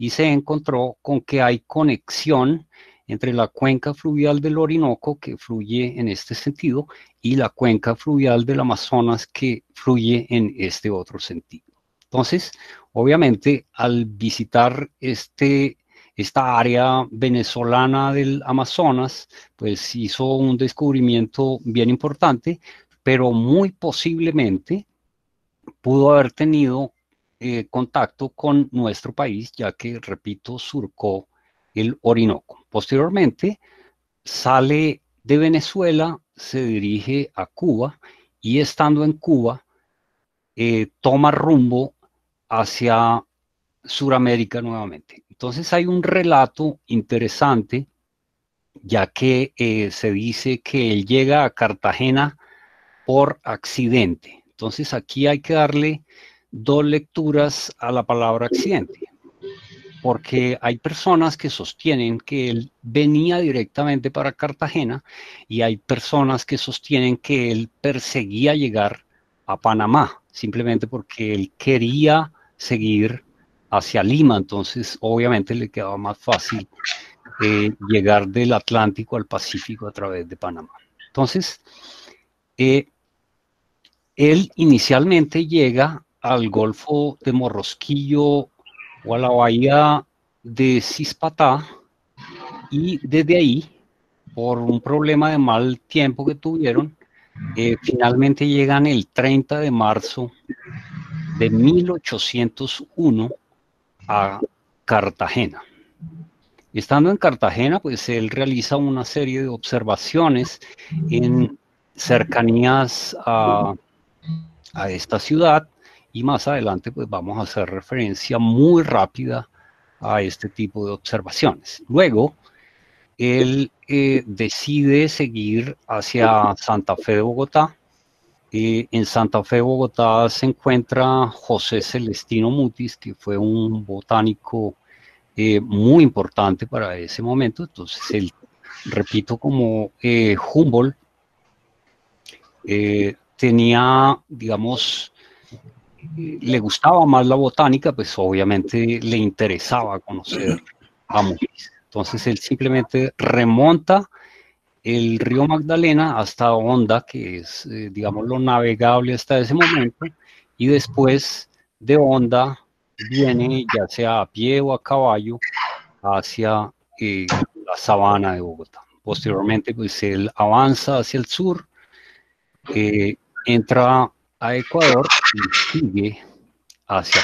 y se encontró con que hay conexión entre la cuenca fluvial del Orinoco, que fluye en este sentido, y la cuenca fluvial del Amazonas, que fluye en este otro sentido. Entonces, obviamente, al visitar este, esta área venezolana del Amazonas, pues hizo un descubrimiento bien importante, pero muy posiblemente pudo haber tenido eh, contacto con nuestro país, ya que, repito, surcó el Orinoco. Posteriormente, sale de Venezuela, se dirige a Cuba y estando en Cuba, eh, toma rumbo hacia Suramérica nuevamente. Entonces hay un relato interesante, ya que eh, se dice que él llega a Cartagena por accidente. Entonces aquí hay que darle dos lecturas a la palabra accidente, porque hay personas que sostienen que él venía directamente para Cartagena y hay personas que sostienen que él perseguía llegar a Panamá, simplemente porque él quería seguir hacia Lima, entonces obviamente le quedaba más fácil eh, llegar del Atlántico al Pacífico a través de Panamá. Entonces, eh, él inicialmente llega al Golfo de Morrosquillo o a la bahía de Cispatá y desde ahí, por un problema de mal tiempo que tuvieron, eh, finalmente llegan el 30 de marzo de 1801 a Cartagena. Estando en Cartagena, pues él realiza una serie de observaciones en cercanías a, a esta ciudad y más adelante pues vamos a hacer referencia muy rápida a este tipo de observaciones. Luego, él eh, decide seguir hacia Santa Fe de Bogotá. Eh, en Santa Fe de Bogotá se encuentra José Celestino Mutis, que fue un botánico eh, muy importante para ese momento. Entonces, él, repito, como Humboldt, tenía, digamos, le gustaba más la botánica, pues obviamente le interesaba conocer a Moisés. Entonces él simplemente remonta el río Magdalena hasta Honda, que es, eh, digamos, lo navegable hasta ese momento, y después de Honda viene, ya sea a pie o a caballo, hacia eh, la sabana de Bogotá. Posteriormente, pues él avanza hacia el sur, eh, entra a Ecuador hacia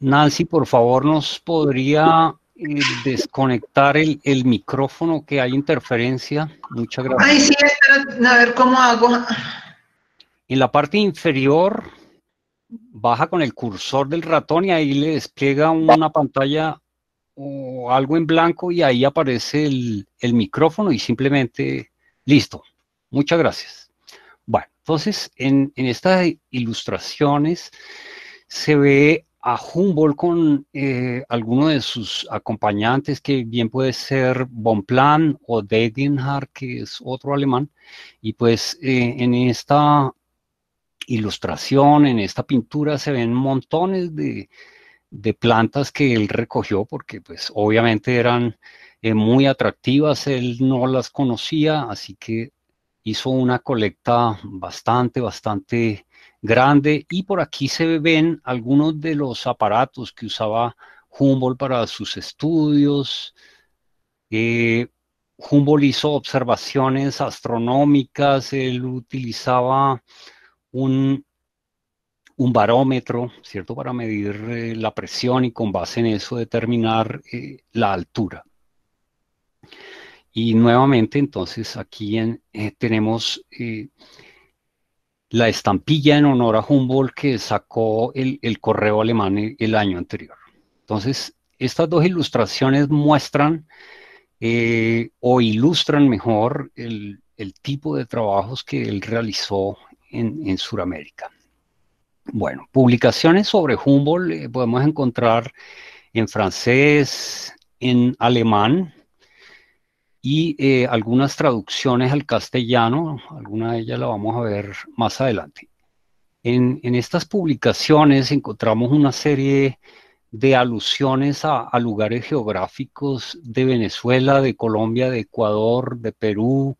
Nancy, por favor, ¿nos podría eh, desconectar el, micrófono que hay interferencia? Muchas gracias. Ay, sí, a ver cómo hago. En la parte inferior, baja con el cursor del ratón y ahí le despliega una pantalla o algo en blanco y ahí aparece el micrófono y simplemente listo. Muchas gracias. Entonces, en, estas ilustraciones se ve a Humboldt con algunos eh, alguno de sus acompañantes, que bien puede ser Bonplan o Degenhardt, que es otro alemán, y pues eh, en esta ilustración, en esta pintura se ven montones de, plantas que él recogió, porque pues obviamente eran eh, muy atractivas, él no las conocía, así que hizo una colecta bastante, bastante grande y por aquí se ven algunos de los aparatos que usaba Humboldt para sus estudios. Eh, Humboldt hizo observaciones astronómicas, él utilizaba un, barómetro, ¿cierto?, para medir eh, la presión y con base en eso determinar eh, la altura. Y nuevamente, entonces, aquí eh, tenemos eh, la estampilla en honor a Humboldt que sacó el, correo alemán el, año anterior. Entonces, estas dos ilustraciones muestran eh, o ilustran mejor el, tipo de trabajos que él realizó en, en Sudamérica. Bueno, publicaciones sobre Humboldt podemos encontrar en francés, en alemán, y eh, algunas traducciones al castellano, alguna de ellas la vamos a ver más adelante. En, estas publicaciones encontramos una serie de alusiones a, lugares geográficos de Venezuela, de Colombia, de Ecuador, de Perú,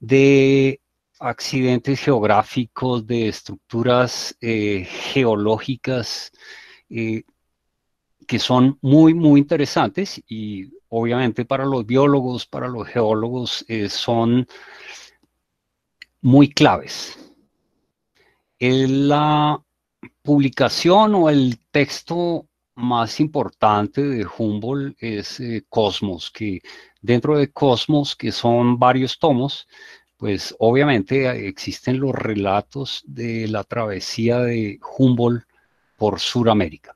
de accidentes geográficos, de estructuras eh, geológicas eh, que son muy, muy interesantes y obviamente para los biólogos, para los geólogos, eh, son muy claves. la publicación o el texto más importante de Humboldt es eh, Cosmos, que dentro de Cosmos, que son varios tomos, pues obviamente eh, existen los relatos de la travesía de Humboldt por Sudamérica.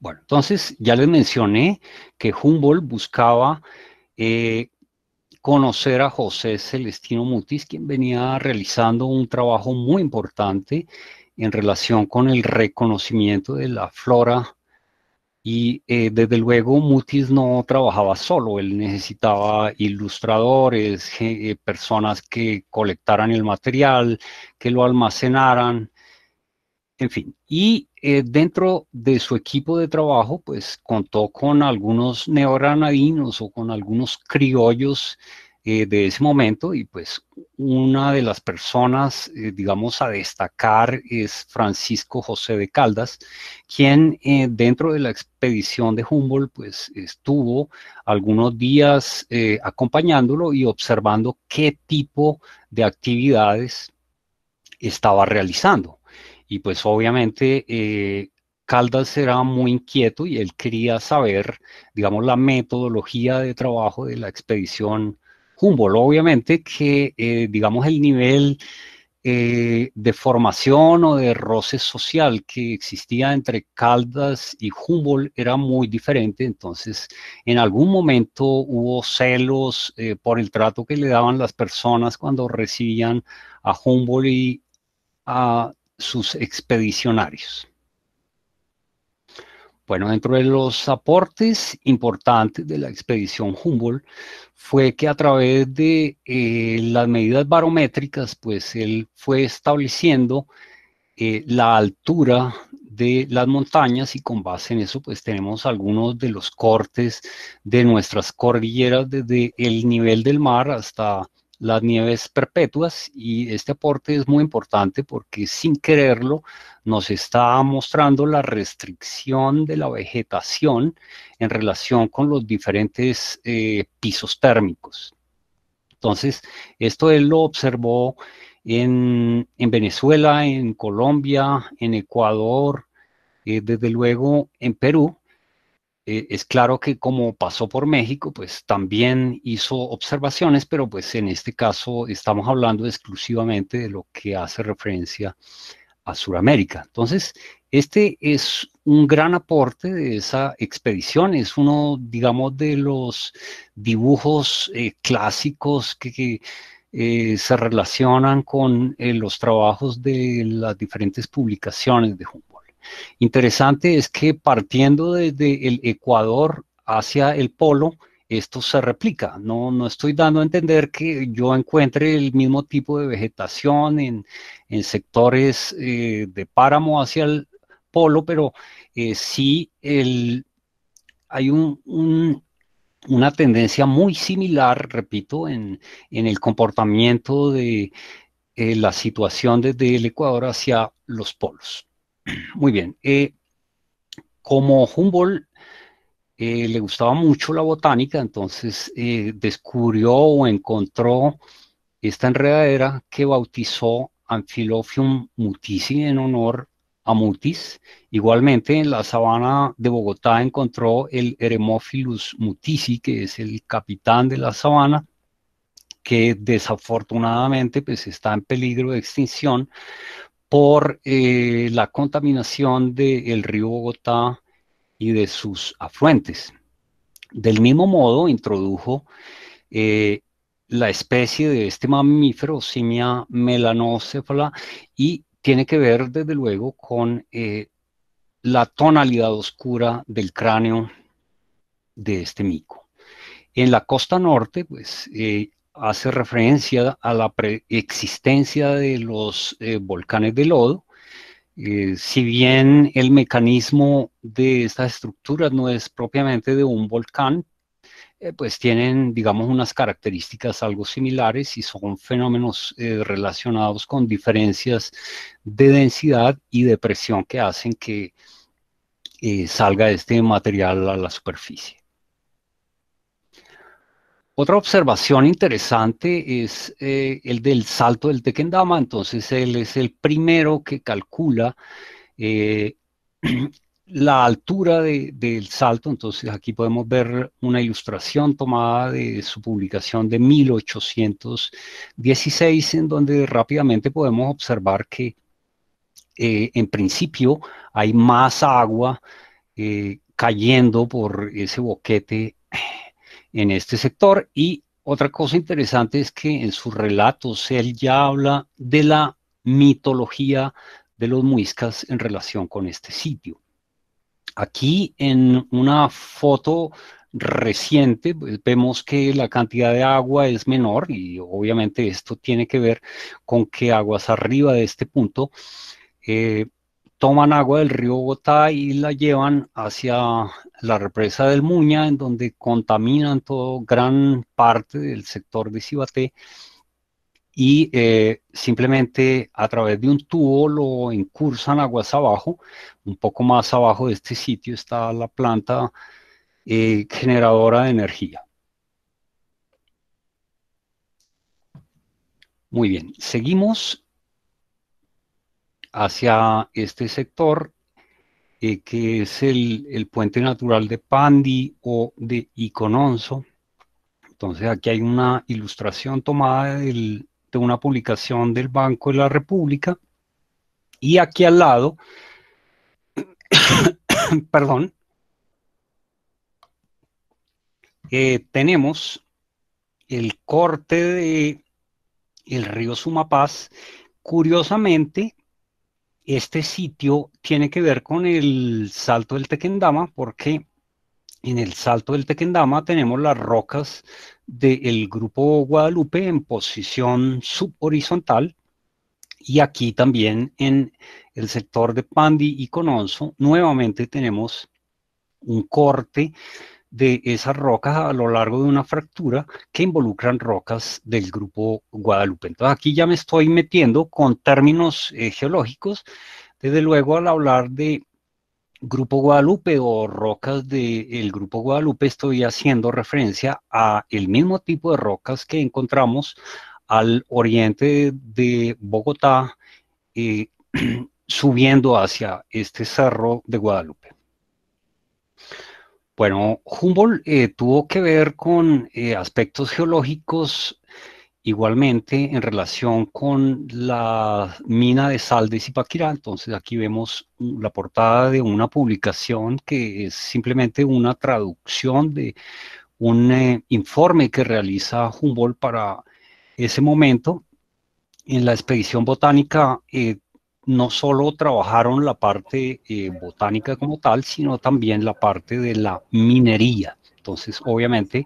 Bueno, entonces ya les mencioné que Humboldt buscaba eh, conocer a José Celestino Mutis, quien venía realizando un trabajo muy importante en relación con el reconocimiento de la flora y eh, desde luego Mutis no trabajaba solo, él necesitaba ilustradores, eh, personas que colectaran el material, que lo almacenaran, en fin. Y eh, dentro de su equipo de trabajo, pues contó con algunos neogranadinos o con algunos criollos eh, de ese momento y pues una de las personas, eh, digamos, a destacar es Francisco José de Caldas, quien dentro de la expedición de Humboldt pues estuvo algunos días acompañándolo y observando qué tipo de actividades estaba realizando. Y pues obviamente eh, Caldas era muy inquieto y él quería saber, digamos, la metodología de trabajo de la expedición Humboldt. Obviamente que, eh, digamos, el nivel eh, de formación o de roce social que existía entre Caldas y Humboldt era muy diferente, entonces en algún momento hubo celos por el trato que le daban las personas cuando recibían a Humboldt y a sus expedicionarios. Bueno, dentro de los aportes importantes de la expedición Humboldt fue que a través de eh, las medidas barométricas, pues él fue estableciendo eh, la altura de las montañas y con base en eso pues tenemos algunos de los cortes de nuestras cordilleras desde el nivel del mar hasta las nieves perpetuas y este aporte es muy importante porque sin quererlo nos está mostrando la restricción de la vegetación en relación con los diferentes eh, pisos térmicos. Entonces, esto él lo observó en, Venezuela, en Colombia, en Ecuador, eh, desde luego en Perú, eh, es claro que como pasó por México, pues también hizo observaciones, pero pues en este caso estamos hablando exclusivamente de lo que hace referencia a Sudamérica. Entonces, este es un gran aporte de esa expedición, es uno, digamos, de los dibujos eh, clásicos que, eh, se relacionan con los trabajos de las diferentes publicaciones de Jung. Interesante es que partiendo desde el Ecuador hacia el polo, esto se replica. No, no estoy dando a entender que yo encuentre el mismo tipo de vegetación en, sectores eh, de páramo hacia el polo, pero eh, sí hay una tendencia muy similar, repito, en, el comportamiento de eh, la situación desde el Ecuador hacia los polos. Muy bien. Eh, como Humboldt eh, le gustaba mucho la botánica, entonces eh, descubrió o encontró esta enredadera que bautizó Amphilophium mutisi en honor a Mutis. Igualmente en la sabana de Bogotá encontró el Eremophilus mutisi, que es el capitán de la sabana, que desafortunadamente pues, está en peligro de extinción por eh, la contaminación del río Bogotá y de sus afluentes. Del mismo modo, introdujo eh, la especie de este mamífero, simia melanocéfala, y tiene que ver, desde luego, con eh, la tonalidad oscura del cráneo de este mico. En la costa norte, pues, hace referencia a la preexistencia de los eh, volcanes de lodo. Eh, si bien el mecanismo de estas estructuras no es propiamente de un volcán, eh, pues tienen, digamos, unas características algo similares y son fenómenos relacionados con diferencias de densidad y de presión que hacen que salga este material a la superficie. Otra observación interesante es eh, el del salto del Tekendama, entonces él es el primero que calcula eh, la altura del salto, entonces aquí podemos ver una ilustración tomada de su publicación de 1816, en donde rápidamente podemos observar que eh, en principio hay más agua cayendo por ese boquete en este sector. Y otra cosa interesante es que en sus relatos él ya habla de la mitología de los muiscas en relación con este sitio. Aquí en una foto reciente pues, vemos que la cantidad de agua es menor y obviamente esto tiene que ver con que aguas arriba de este punto eh, toman agua del río Bogotá y la llevan hacia la represa del Muña, en donde contaminan toda gran parte del sector de Cibaté, y eh, simplemente a través de un tubo lo incursan aguas abajo, un poco más abajo de este sitio está la planta eh, generadora de energía. Muy bien, seguimos hacia este sector, eh, que es el, puente natural de Pandi o de Icononso. Entonces aquí hay una ilustración tomada de una publicación del Banco de la República. Y aquí al lado, perdón, eh, tenemos el corte de el río Sumapaz. Curiosamente, este sitio tiene que ver con el salto del Tequendama porque en el salto del Tequendama tenemos las rocas del grupo Guadalupe en posición subhorizontal y aquí también en el sector de Pandi y Cononso nuevamente tenemos un corte de esas rocas a lo largo de una fractura que involucran rocas del grupo Guadalupe. Entonces aquí ya me estoy metiendo con términos eh, geológicos, desde luego al hablar de grupo Guadalupe o rocas del grupo Guadalupe estoy haciendo referencia a el mismo tipo de rocas que encontramos al oriente de Bogotá, eh, subiendo hacia este cerro de Guadalupe. Bueno, Humboldt eh, tuvo que ver con eh, aspectos geológicos igualmente en relación con la mina de sal de Zipaquirá. Entonces aquí vemos la portada de una publicación que es simplemente una traducción de un eh, informe que realiza Humboldt para ese momento. En la expedición botánica no solo trabajaron la parte eh, botánica como tal, sino también la parte de la minería. Entonces, obviamente,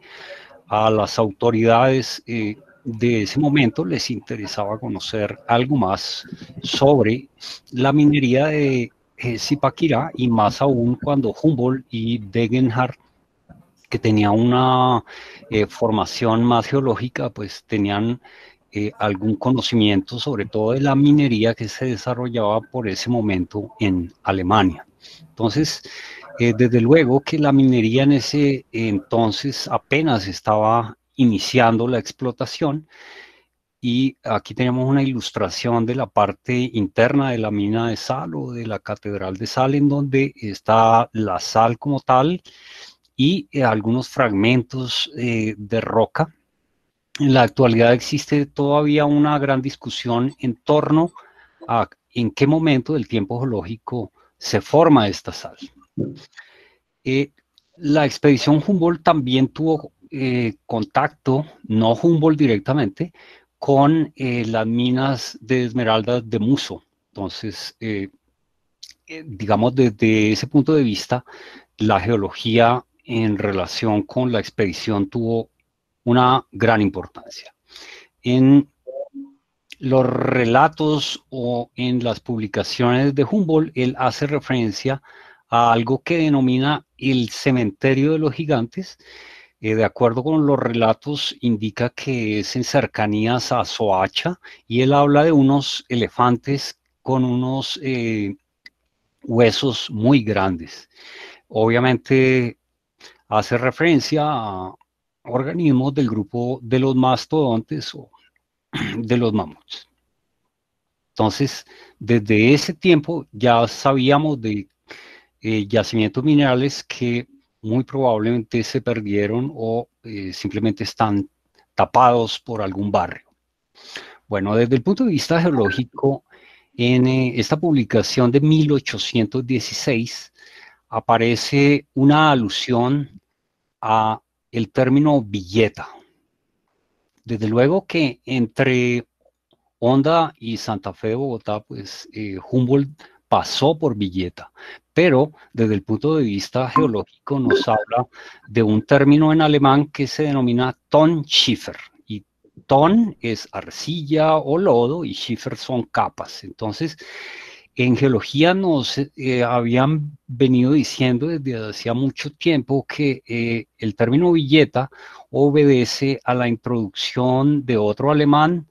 a las autoridades eh, de ese momento les interesaba conocer algo más sobre la minería de eh, Zipaquirá y más aún cuando Humboldt y Degenhardt que tenían una formación más geológica, pues tenían eh, algún conocimiento sobre todo de la minería que se desarrollaba por ese momento en Alemania. Entonces, eh, desde luego que la minería en ese eh, entonces apenas estaba iniciando la explotación y aquí tenemos una ilustración de la parte interna de la mina de sal o de la catedral de sal en donde está la sal como tal y algunos fragmentos de roca en la actualidad existe todavía una gran discusión en torno a en qué momento del tiempo geológico se forma esta sal. Eh, la expedición Humboldt también tuvo eh, contacto, no Humboldt directamente, con eh, las minas de esmeraldas de Muso. Entonces, digamos, desde ese punto de vista, la geología en relación con la expedición tuvo una gran importancia. En los relatos o en las publicaciones de Humboldt, él hace referencia a algo que denomina el cementerio de los gigantes. Eh, de acuerdo con los relatos, indica que es en cercanías a Soacha y él habla de unos elefantes con unos eh, huesos muy grandes. Obviamente hace referencia a, organismos del grupo de los mastodontes o de los mamuts. Entonces, desde ese tiempo ya sabíamos de eh, yacimientos minerales que muy probablemente se perdieron o eh, simplemente están tapados por algún barrio. Bueno, desde el punto de vista geológico, en eh, esta publicación de 1816 aparece una alusión a el término billeta. Desde luego que entre Honda y Santa Fe de Bogotá, pues eh, Humboldt pasó por billeta pero desde el punto de vista geológico nos habla de un término en alemán que se denomina ton Tonschiefer. Y Ton es arcilla o lodo y Schiefer son capas. Entonces, en geología nos eh, habían venido diciendo desde hacía mucho tiempo que eh, el término billeta obedece a la introducción de otro alemán,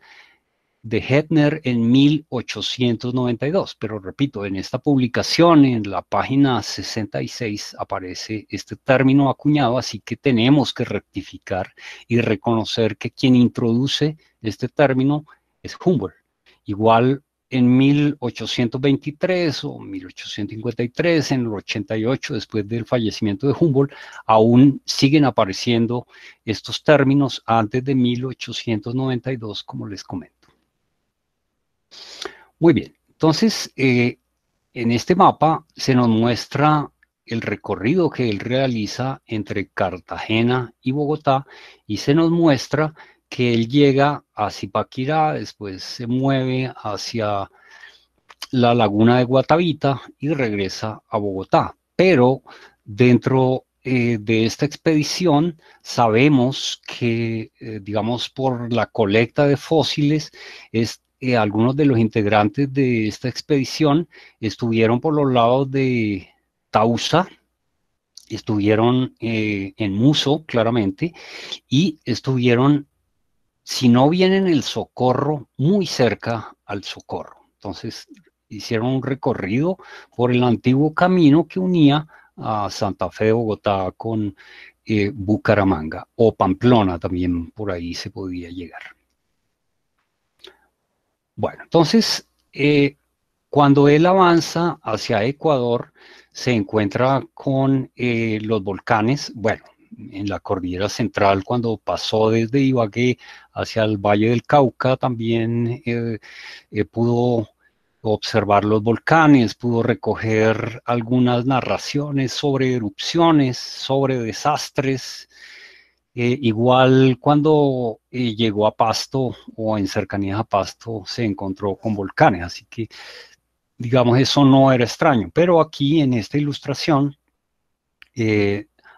de Hetner, en 1892. Pero repito, en esta publicación, en la página 66, aparece este término acuñado, así que tenemos que rectificar y reconocer que quien introduce este término es Humboldt. Igual en 1823 o 1853, en el 88, después del fallecimiento de Humboldt, aún siguen apareciendo estos términos antes de 1892, como les comento. Muy bien, entonces eh, en este mapa se nos muestra el recorrido que él realiza entre Cartagena y Bogotá y se nos muestra que él llega a Zipaquirá, después se mueve hacia la laguna de Guatavita y regresa a Bogotá. Pero dentro eh, de esta expedición sabemos que, eh, digamos, por la colecta de fósiles, es, eh, algunos de los integrantes de esta expedición estuvieron por los lados de Tausa, estuvieron en Muso, claramente, y estuvieron si no vienen el socorro, muy cerca al socorro. Entonces hicieron un recorrido por el antiguo camino que unía a Santa Fe de Bogotá con eh, Bucaramanga o Pamplona también por ahí se podía llegar. Bueno, entonces eh, cuando él avanza hacia Ecuador se encuentra con eh, los volcanes, bueno, en la cordillera central cuando pasó desde Ibagué hacia el Valle del Cauca, también eh, eh, pudo observar los volcanes, pudo recoger algunas narraciones sobre erupciones, sobre desastres. Eh, igual cuando llegó a Pasto o en cercanías a Pasto se encontró con volcanes, así que digamos eso no era extraño, pero aquí en esta ilustración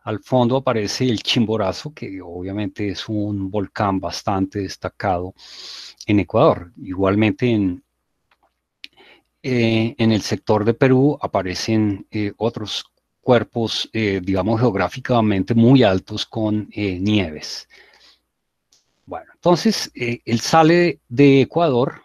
al fondo aparece el Chimborazo, que obviamente es un volcán bastante destacado en Ecuador. Igualmente en, eh, en el sector de Perú aparecen eh, otros cuerpos, eh, digamos, geográficamente muy altos con nieves. Bueno, entonces él sale de Ecuador,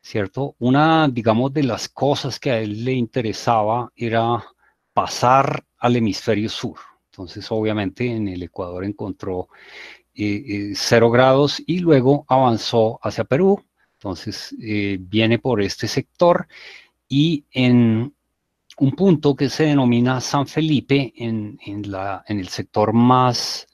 ¿cierto? Una, digamos, de las cosas que a él le interesaba era pasar al hemisferio sur. Entonces, obviamente, en el Ecuador encontró eh, eh, cero grados y luego avanzó hacia Perú. Entonces, eh, viene por este sector y en un punto que se denomina San Felipe, en, el sector más...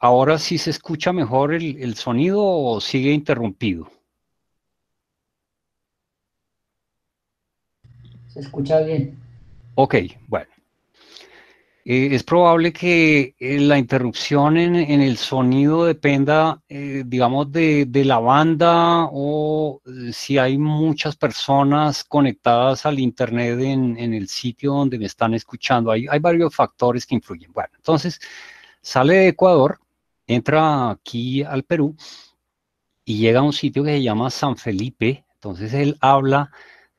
ahora sí se escucha mejor el, el sonido o sigue interrumpido. Se escucha bien. Ok, bueno. Eh, es probable que eh, la interrupción en, el sonido dependa, eh, digamos, de, la banda o si hay muchas personas conectadas al Internet en, el sitio donde me están escuchando. hay, varios factores que influyen. Bueno, entonces sale de Ecuador, entra aquí al Perú y llega a un sitio que se llama San Felipe. Entonces él habla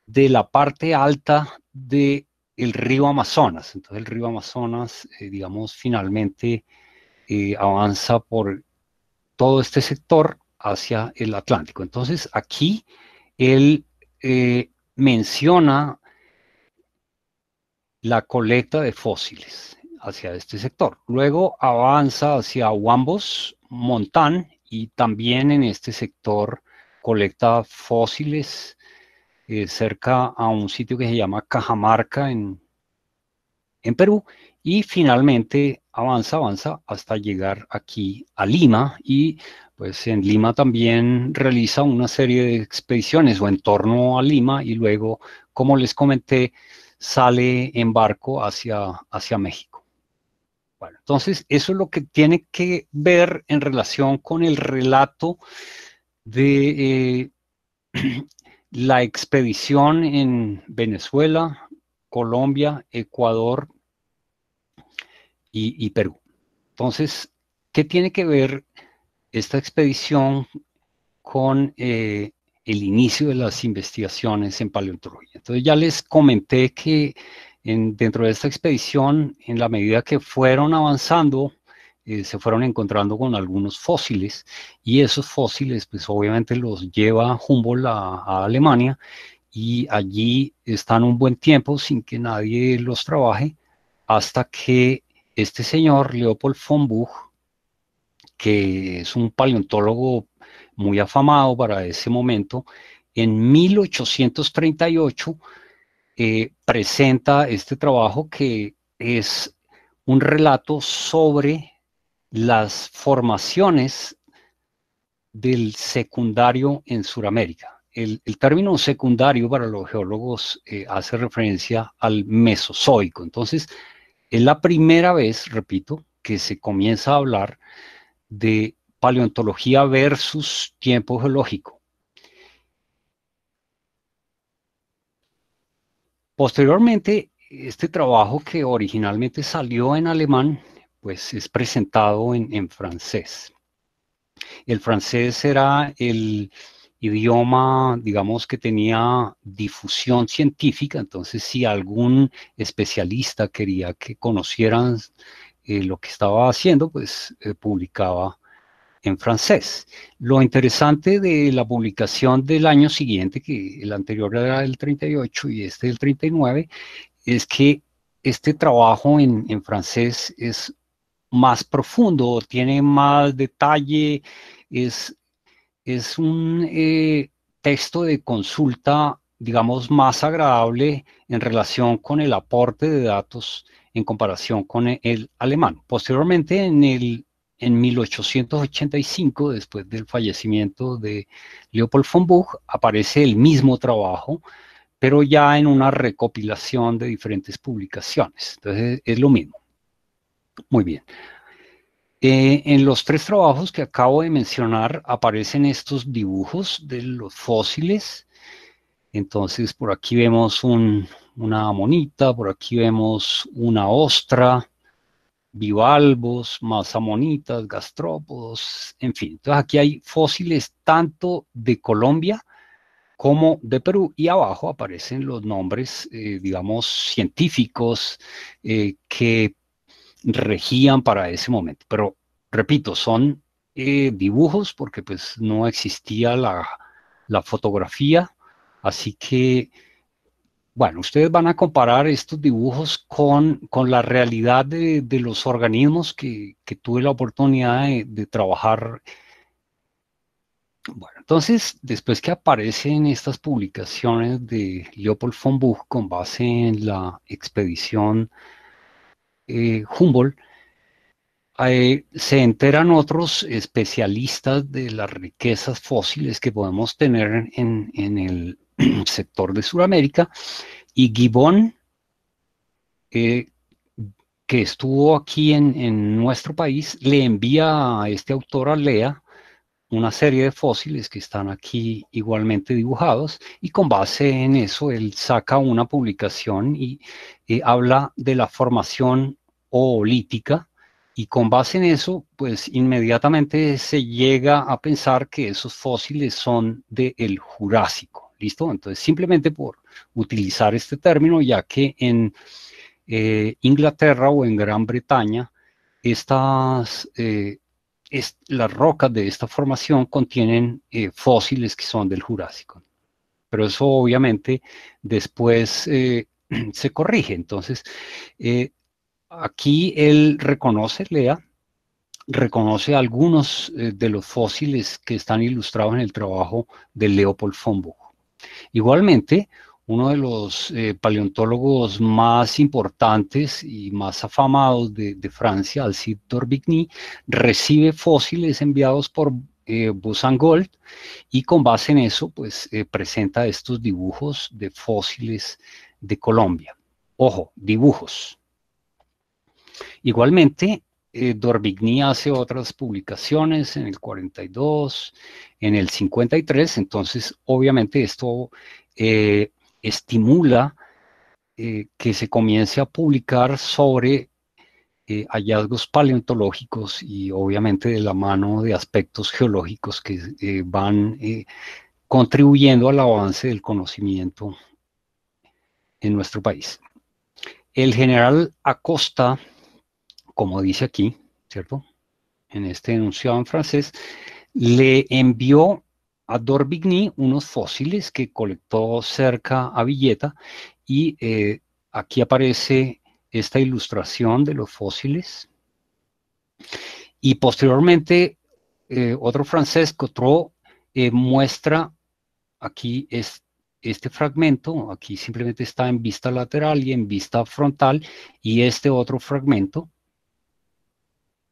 de la parte alta de el río Amazonas. Entonces el río Amazonas, eh, digamos, finalmente eh, avanza por todo este sector hacia el Atlántico. Entonces aquí él eh, menciona la colecta de fósiles hacia este sector. Luego avanza hacia Huambos, Montán y también en este sector colecta fósiles eh, cerca a un sitio que se llama Cajamarca en, en Perú y finalmente avanza, avanza hasta llegar aquí a Lima y pues en Lima también realiza una serie de expediciones o en torno a Lima y luego, como les comenté, sale en barco hacia, hacia México. Bueno, entonces eso es lo que tiene que ver en relación con el relato de eh, La expedición en Venezuela, Colombia, Ecuador y, Perú. Entonces, ¿qué tiene que ver esta expedición con eh, el inicio de las investigaciones en paleontología. Entonces ya les comenté que dentro de esta expedición, en la medida que fueron avanzando eh, se fueron encontrando con algunos fósiles y esos fósiles pues obviamente los lleva Humboldt a, Alemania y allí están un buen tiempo sin que nadie los trabaje hasta que este señor Leopold von Buch, que es un paleontólogo muy afamado para ese momento, en 1838 eh, presenta este trabajo que es un relato sobre las formaciones del secundario en Suramérica. El, término secundario para los geólogos eh, hace referencia al mesozoico. Entonces, es la primera vez, repito, que se comienza a hablar de paleontología versus tiempo geológico. Posteriormente, este trabajo que originalmente salió en alemán pues es presentado en, francés. El francés era el idioma, digamos, que tenía difusión científica, entonces si algún especialista quería que conocieran eh, lo que estaba haciendo, pues eh, publicaba en francés. Lo interesante de la publicación del año siguiente, que el anterior era el 38 y este el 39, es que este trabajo en francés es más profundo, tiene más detalle, es, es un eh, texto de consulta, digamos, más agradable en relación con el aporte de datos en comparación con el, alemán. Posteriormente, en, el, en 1885, después del fallecimiento de Leopold von Buch, aparece el mismo trabajo, pero ya en una recopilación de diferentes publicaciones. Entonces, es lo mismo. Muy bien. Eh, en los tres trabajos que acabo de mencionar aparecen estos dibujos de los fósiles. Entonces, por aquí vemos una amonita, por aquí vemos una ostra, bivalvos, más amonitas, gastrópodos, en fin. Entonces, aquí hay fósiles tanto de Colombia como de Perú y abajo aparecen los nombres, eh, digamos, científicos eh, que regían para ese momento. Pero, repito, son eh, dibujos porque pues no existía la, fotografía, así que, bueno, ustedes van a comparar estos dibujos con, con la realidad de, los organismos que, tuve la oportunidad de, de trabajar bueno, entonces, después que aparecen estas publicaciones de Leopold von Buch con base en la expedición eh, Humboldt, eh, se enteran otros especialistas de las riquezas fósiles que podemos tener en, el sector de Sudamérica y Gibbon, eh, que estuvo aquí en, nuestro país, le envía a este autor, a Lea, una serie de fósiles que están aquí igualmente dibujados y con base en eso él saca una publicación y habla de la formación o y con base en eso, pues inmediatamente se llega a pensar que esos fósiles son del Jurásico. ¿Listo? Entonces, simplemente por utilizar este término, ya que en eh, Inglaterra o en Gran Bretaña, estas, eh, las rocas de esta formación contienen eh, fósiles que son del Jurásico. Pero eso obviamente después se corrige. Entonces, aquí él reconoce, lea, reconoce algunos eh, de los fósiles que están ilustrados en el trabajo de Leopold von Igualmente, uno de los eh, paleontólogos más importantes y más afamados de, Francia, Alcide d'Orbigny, recibe fósiles enviados por eh, Busan Gold y con base en eso, pues presenta estos dibujos de fósiles de Colombia. Ojo, dibujos. Igualmente, eh, Dorbigny hace otras publicaciones en el 42, en el 53, entonces obviamente esto eh, estimula eh, que se comience a publicar sobre hallazgos paleontológicos y obviamente de la mano de aspectos geológicos que van contribuyendo al avance del conocimiento en nuestro país. El general Acosta como dice aquí, ¿cierto? En este enunciado en francés, le envió a Dorbigny unos fósiles que colectó cerca a Villeta y eh, aquí aparece esta ilustración de los fósiles. Y posteriormente, eh, otro francés, Cotro, eh, muestra aquí es, este fragmento, aquí simplemente está en vista lateral y en vista frontal, y este otro fragmento,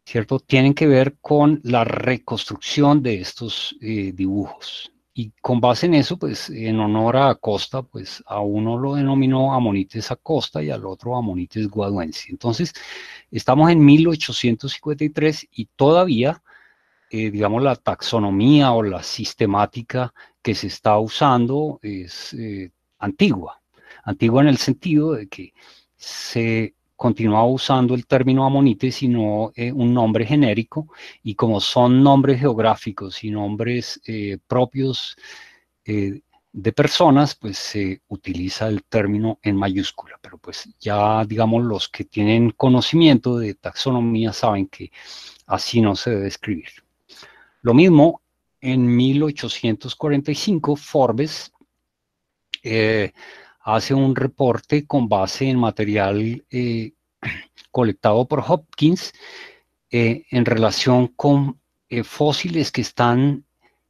¿cierto? Tienen que ver con la reconstrucción de estos eh, dibujos. Y con base en eso, pues en honor a Acosta, pues a uno lo denominó Amonites Acosta y al otro Amonites Guaduense. Entonces, estamos en 1853 y todavía, eh, digamos, la taxonomía o la sistemática que se está usando es eh, antigua. Antigua en el sentido de que se continuaba usando el término amonite, sino eh, un nombre genérico, y como son nombres geográficos y nombres eh, propios eh, de personas, pues se utiliza el término en mayúscula, pero pues ya digamos los que tienen conocimiento de taxonomía saben que así no se debe escribir. Lo mismo en 1845 Forbes hace un reporte con base en material eh, colectado por Hopkins eh, en relación con eh, fósiles que están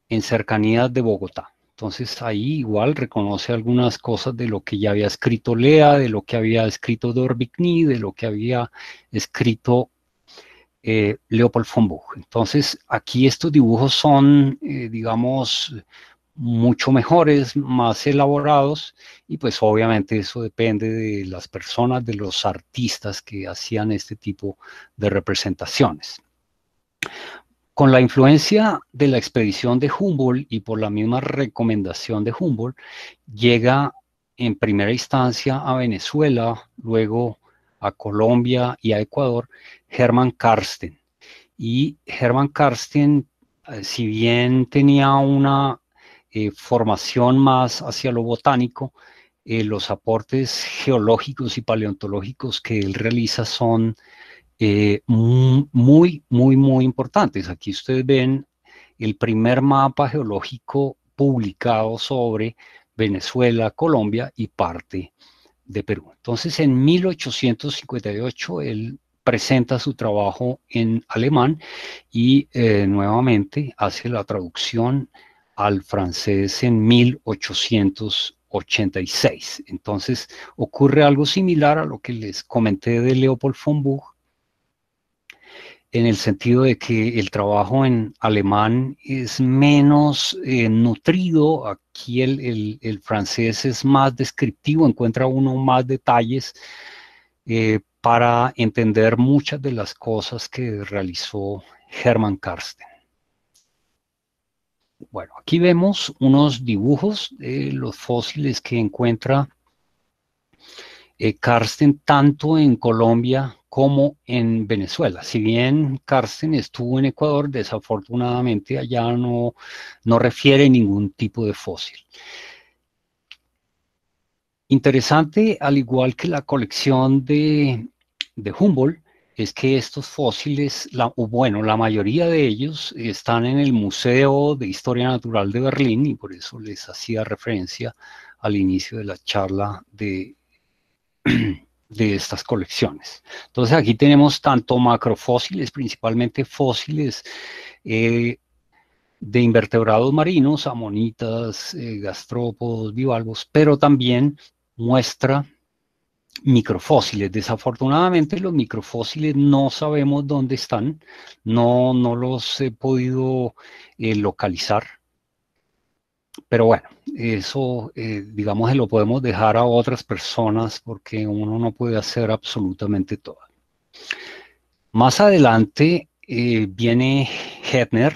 en cercanías de Bogotá. Entonces ahí igual reconoce algunas cosas de lo que ya había escrito Lea, de lo que había escrito Dorbigny, de lo que había escrito Leopold von Buch. Entonces aquí estos dibujos son, digamos, mucho mejores, más elaborados y pues obviamente eso depende de las personas, de los artistas que hacían este tipo de representaciones. Con la influencia de la expedición de Humboldt y por la misma recomendación de Humboldt, llega en primera instancia a Venezuela, luego a Colombia y a Ecuador, Germán Karsten. Y Germán Karsten, eh, si bien tenía una eh, formación más hacia lo botánico, eh, los aportes geológicos y paleontológicos que él realiza son eh, muy, muy, muy importantes. Aquí ustedes ven el primer mapa geológico publicado sobre Venezuela, Colombia y parte de Perú. Entonces, en 1858 él presenta su trabajo en alemán y nuevamente hace la traducción al francés en 1886. Entonces ocurre algo similar a lo que les comenté de Leopold von Buch, en el sentido de que el trabajo en alemán es menos eh, nutrido, aquí el, francés es más descriptivo, encuentra uno más detalles eh, para entender muchas de las cosas que realizó Hermann Karsten. Bueno, aquí vemos unos dibujos de los fósiles que encuentra eh, Karsten tanto en Colombia como en Venezuela. Si bien Karsten estuvo en Ecuador, desafortunadamente allá no, no refiere ningún tipo de fósil. Interesante, al igual que la colección de, de Humboldt, es que estos fósiles, bueno, la mayoría de ellos están en el Museo de Historia Natural de Berlín y por eso les hacía referencia al inicio de la charla de, de estas colecciones. Entonces aquí tenemos tanto macrofósiles, principalmente fósiles eh, de invertebrados marinos, amonitas, eh, gastrópodos, bivalvos, pero también muestra microfósiles. Desafortunadamente los microfósiles no sabemos dónde están, no, no los he podido eh, localizar. Pero bueno, eso eh, digamos que lo podemos dejar a otras personas porque uno no puede hacer absolutamente todo. Más adelante eh, viene Hetner,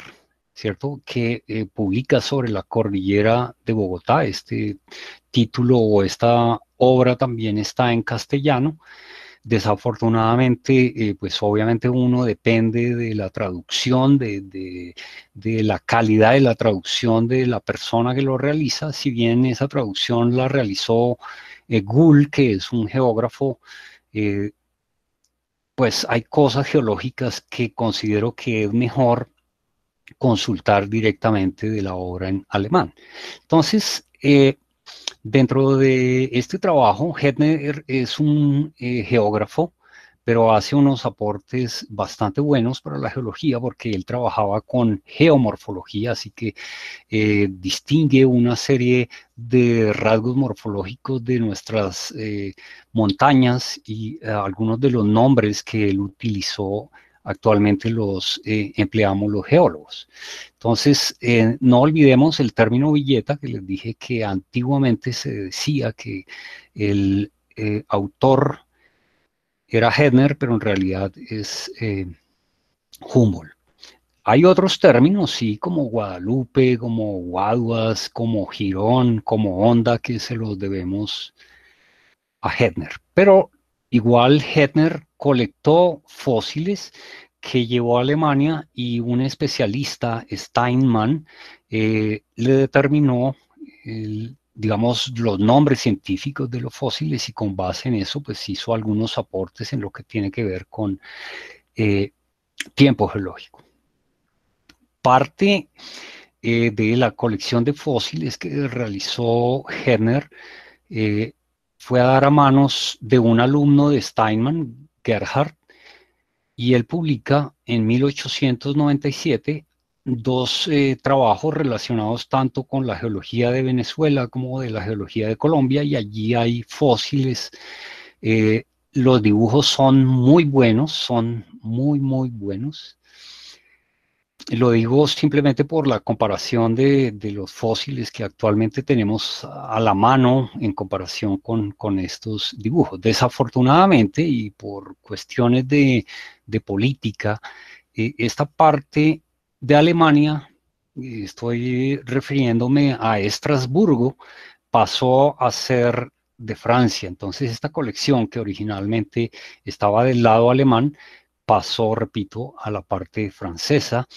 ¿cierto? Que publica sobre la cordillera de Bogotá, este título o esta obra también está en castellano. Desafortunadamente, eh, pues obviamente uno depende de la traducción, de, la calidad de la traducción de la persona que lo realiza, si bien esa traducción la realizó eh, Gull, que es un geógrafo, eh, pues hay cosas geológicas que considero que es mejor consultar directamente de la obra en alemán. Entonces, Dentro de este trabajo, Hedner es un eh, geógrafo, pero hace unos aportes bastante buenos para la geología porque él trabajaba con geomorfología, así que eh, distingue una serie de rasgos morfológicos de nuestras eh, montañas y algunos de los nombres que él utilizó actualmente los eh, empleamos los geólogos. Entonces, eh, no olvidemos el término billeta, que les dije que antiguamente se decía que el eh, autor era Hedner, pero en realidad es Humboldt. Hay otros términos, sí, como Guadalupe, como Guaduas, como Girón, como Onda, que se los debemos a Hedner. Pero igual Hedner colectó fósiles que llevó a Alemania y un especialista, Steinman, eh, le determinó, digamos, los nombres científicos de los fósiles y con base en eso, pues hizo algunos aportes en lo que tiene que ver con eh, tiempo geológico. Parte eh, de la colección de fósiles que realizó Herner fue a dar a manos de un alumno de Steinman, Gerhardt y él publica en 1897 dos eh, trabajos relacionados tanto con la geología de Venezuela como de la geología de Colombia, y allí hay fósiles. Eh, los dibujos son muy buenos, son muy, muy buenos. Lo digo simplemente por la comparación de, los fósiles que actualmente tenemos a la mano en comparación con, estos dibujos. Desafortunadamente y por cuestiones de, política, eh, esta parte de Alemania, eh, estoy refiriéndome a Estrasburgo, pasó a ser de Francia. Entonces esta colección que originalmente estaba del lado alemán pasó, repito, a la parte francesa.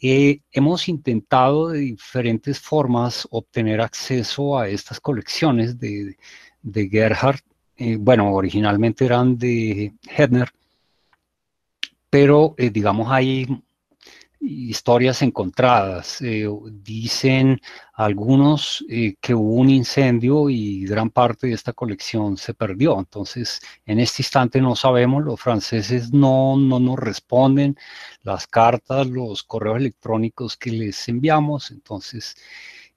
Eh, hemos intentado de diferentes formas obtener acceso a estas colecciones de, Gerhard. Eh, bueno, originalmente eran de Hedner, pero eh, digamos hay historias encontradas. Eh, dicen algunos eh, que hubo un incendio y gran parte de esta colección se perdió. Entonces, en este instante no sabemos, los franceses no, no nos responden las cartas, los correos electrónicos que les enviamos. Entonces,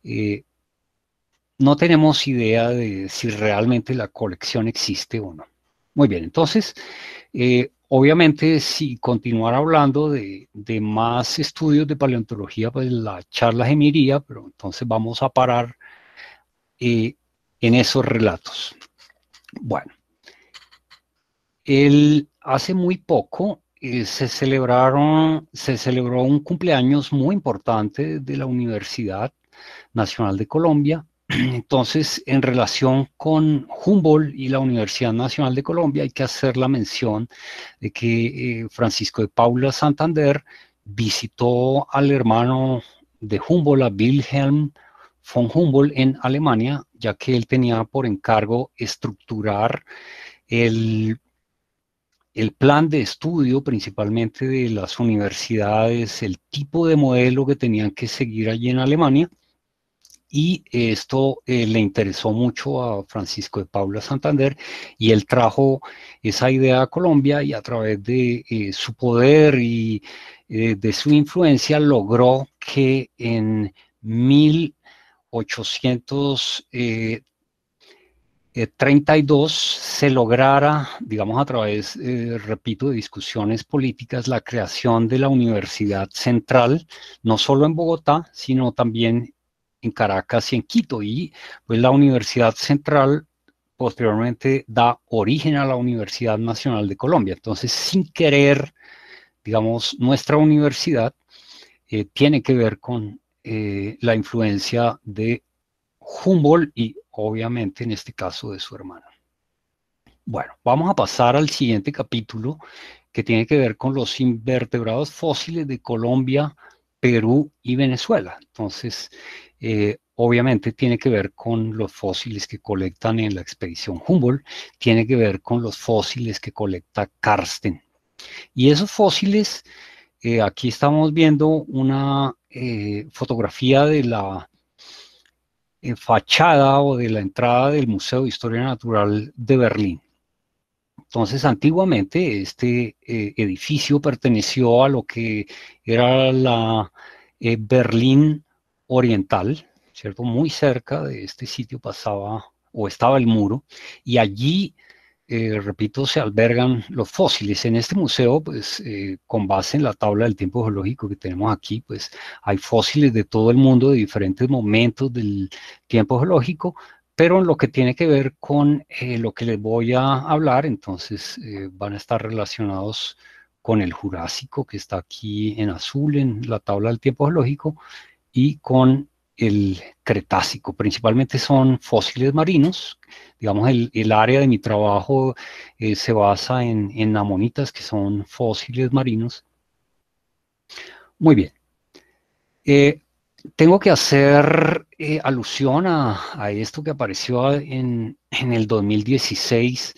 eh, no tenemos idea de si realmente la colección existe o no. Muy bien, entonces, Obviamente, si continuar hablando de, más estudios de paleontología, pues la charla gemiría, pero entonces vamos a parar eh, en esos relatos. Bueno, hace muy poco eh, se, celebraron, se celebró un cumpleaños muy importante de la Universidad Nacional de Colombia entonces, en relación con Humboldt y la Universidad Nacional de Colombia, hay que hacer la mención de que eh, Francisco de Paula Santander visitó al hermano de Humboldt, a Wilhelm von Humboldt, en Alemania, ya que él tenía por encargo estructurar el plan de estudio principalmente de las universidades, el tipo de modelo que tenían que seguir allí en Alemania y esto eh, le interesó mucho a Francisco de Paula Santander y él trajo esa idea a Colombia y a través de eh, su poder y eh, de su influencia logró que en 1832 se lograra, digamos a través, repito, de discusiones políticas, la creación de la Universidad Central, no solo en Bogotá, sino también en Caracas y en Quito. Y pues la Universidad Central posteriormente da origen a la Universidad Nacional de Colombia. Entonces, sin querer, digamos, nuestra universidad eh, tiene que ver con eh, la influencia de Humboldt y obviamente en este caso de su hermano. Bueno, vamos a pasar al siguiente capítulo que tiene que ver con los invertebrados fósiles de Colombia, Perú y Venezuela. Entonces, eh, obviamente tiene que ver con los fósiles que colectan en la expedición Humboldt, tiene que ver con los fósiles que colecta Karsten. Y esos fósiles, eh, aquí estamos viendo una eh, fotografía de la fachada o de la entrada del Museo de Historia Natural de Berlín. Entonces, antiguamente este edificio perteneció a lo que era la Berlín oriental, ¿cierto? Muy cerca de este sitio pasaba o estaba el muro y allí, eh, repito, se albergan los fósiles. En este museo, pues eh, con base en la tabla del tiempo geológico que tenemos aquí, pues hay fósiles de todo el mundo, de diferentes momentos del tiempo geológico, pero en lo que tiene que ver con eh, lo que les voy a hablar, entonces van a estar relacionados con el Jurásico, que está aquí en azul en la tabla del tiempo geológico, y con el Cretácico. Principalmente son fósiles marinos. Digamos, el, área de mi trabajo eh, se basa en, en amonitas, que son fósiles marinos. Muy bien. Eh, tengo que hacer eh, alusión a, esto que apareció en, en el 2016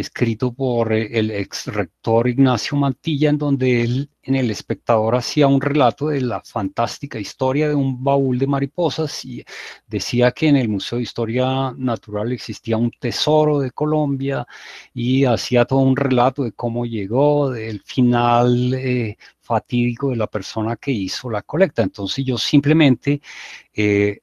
escrito por eh, el ex rector Ignacio Mantilla, en donde él en El Espectador hacía un relato de la fantástica historia de un baúl de mariposas y decía que en el Museo de Historia Natural existía un tesoro de Colombia y hacía todo un relato de cómo llegó, del final eh, fatídico de la persona que hizo la colecta. Entonces yo simplemente... Eh,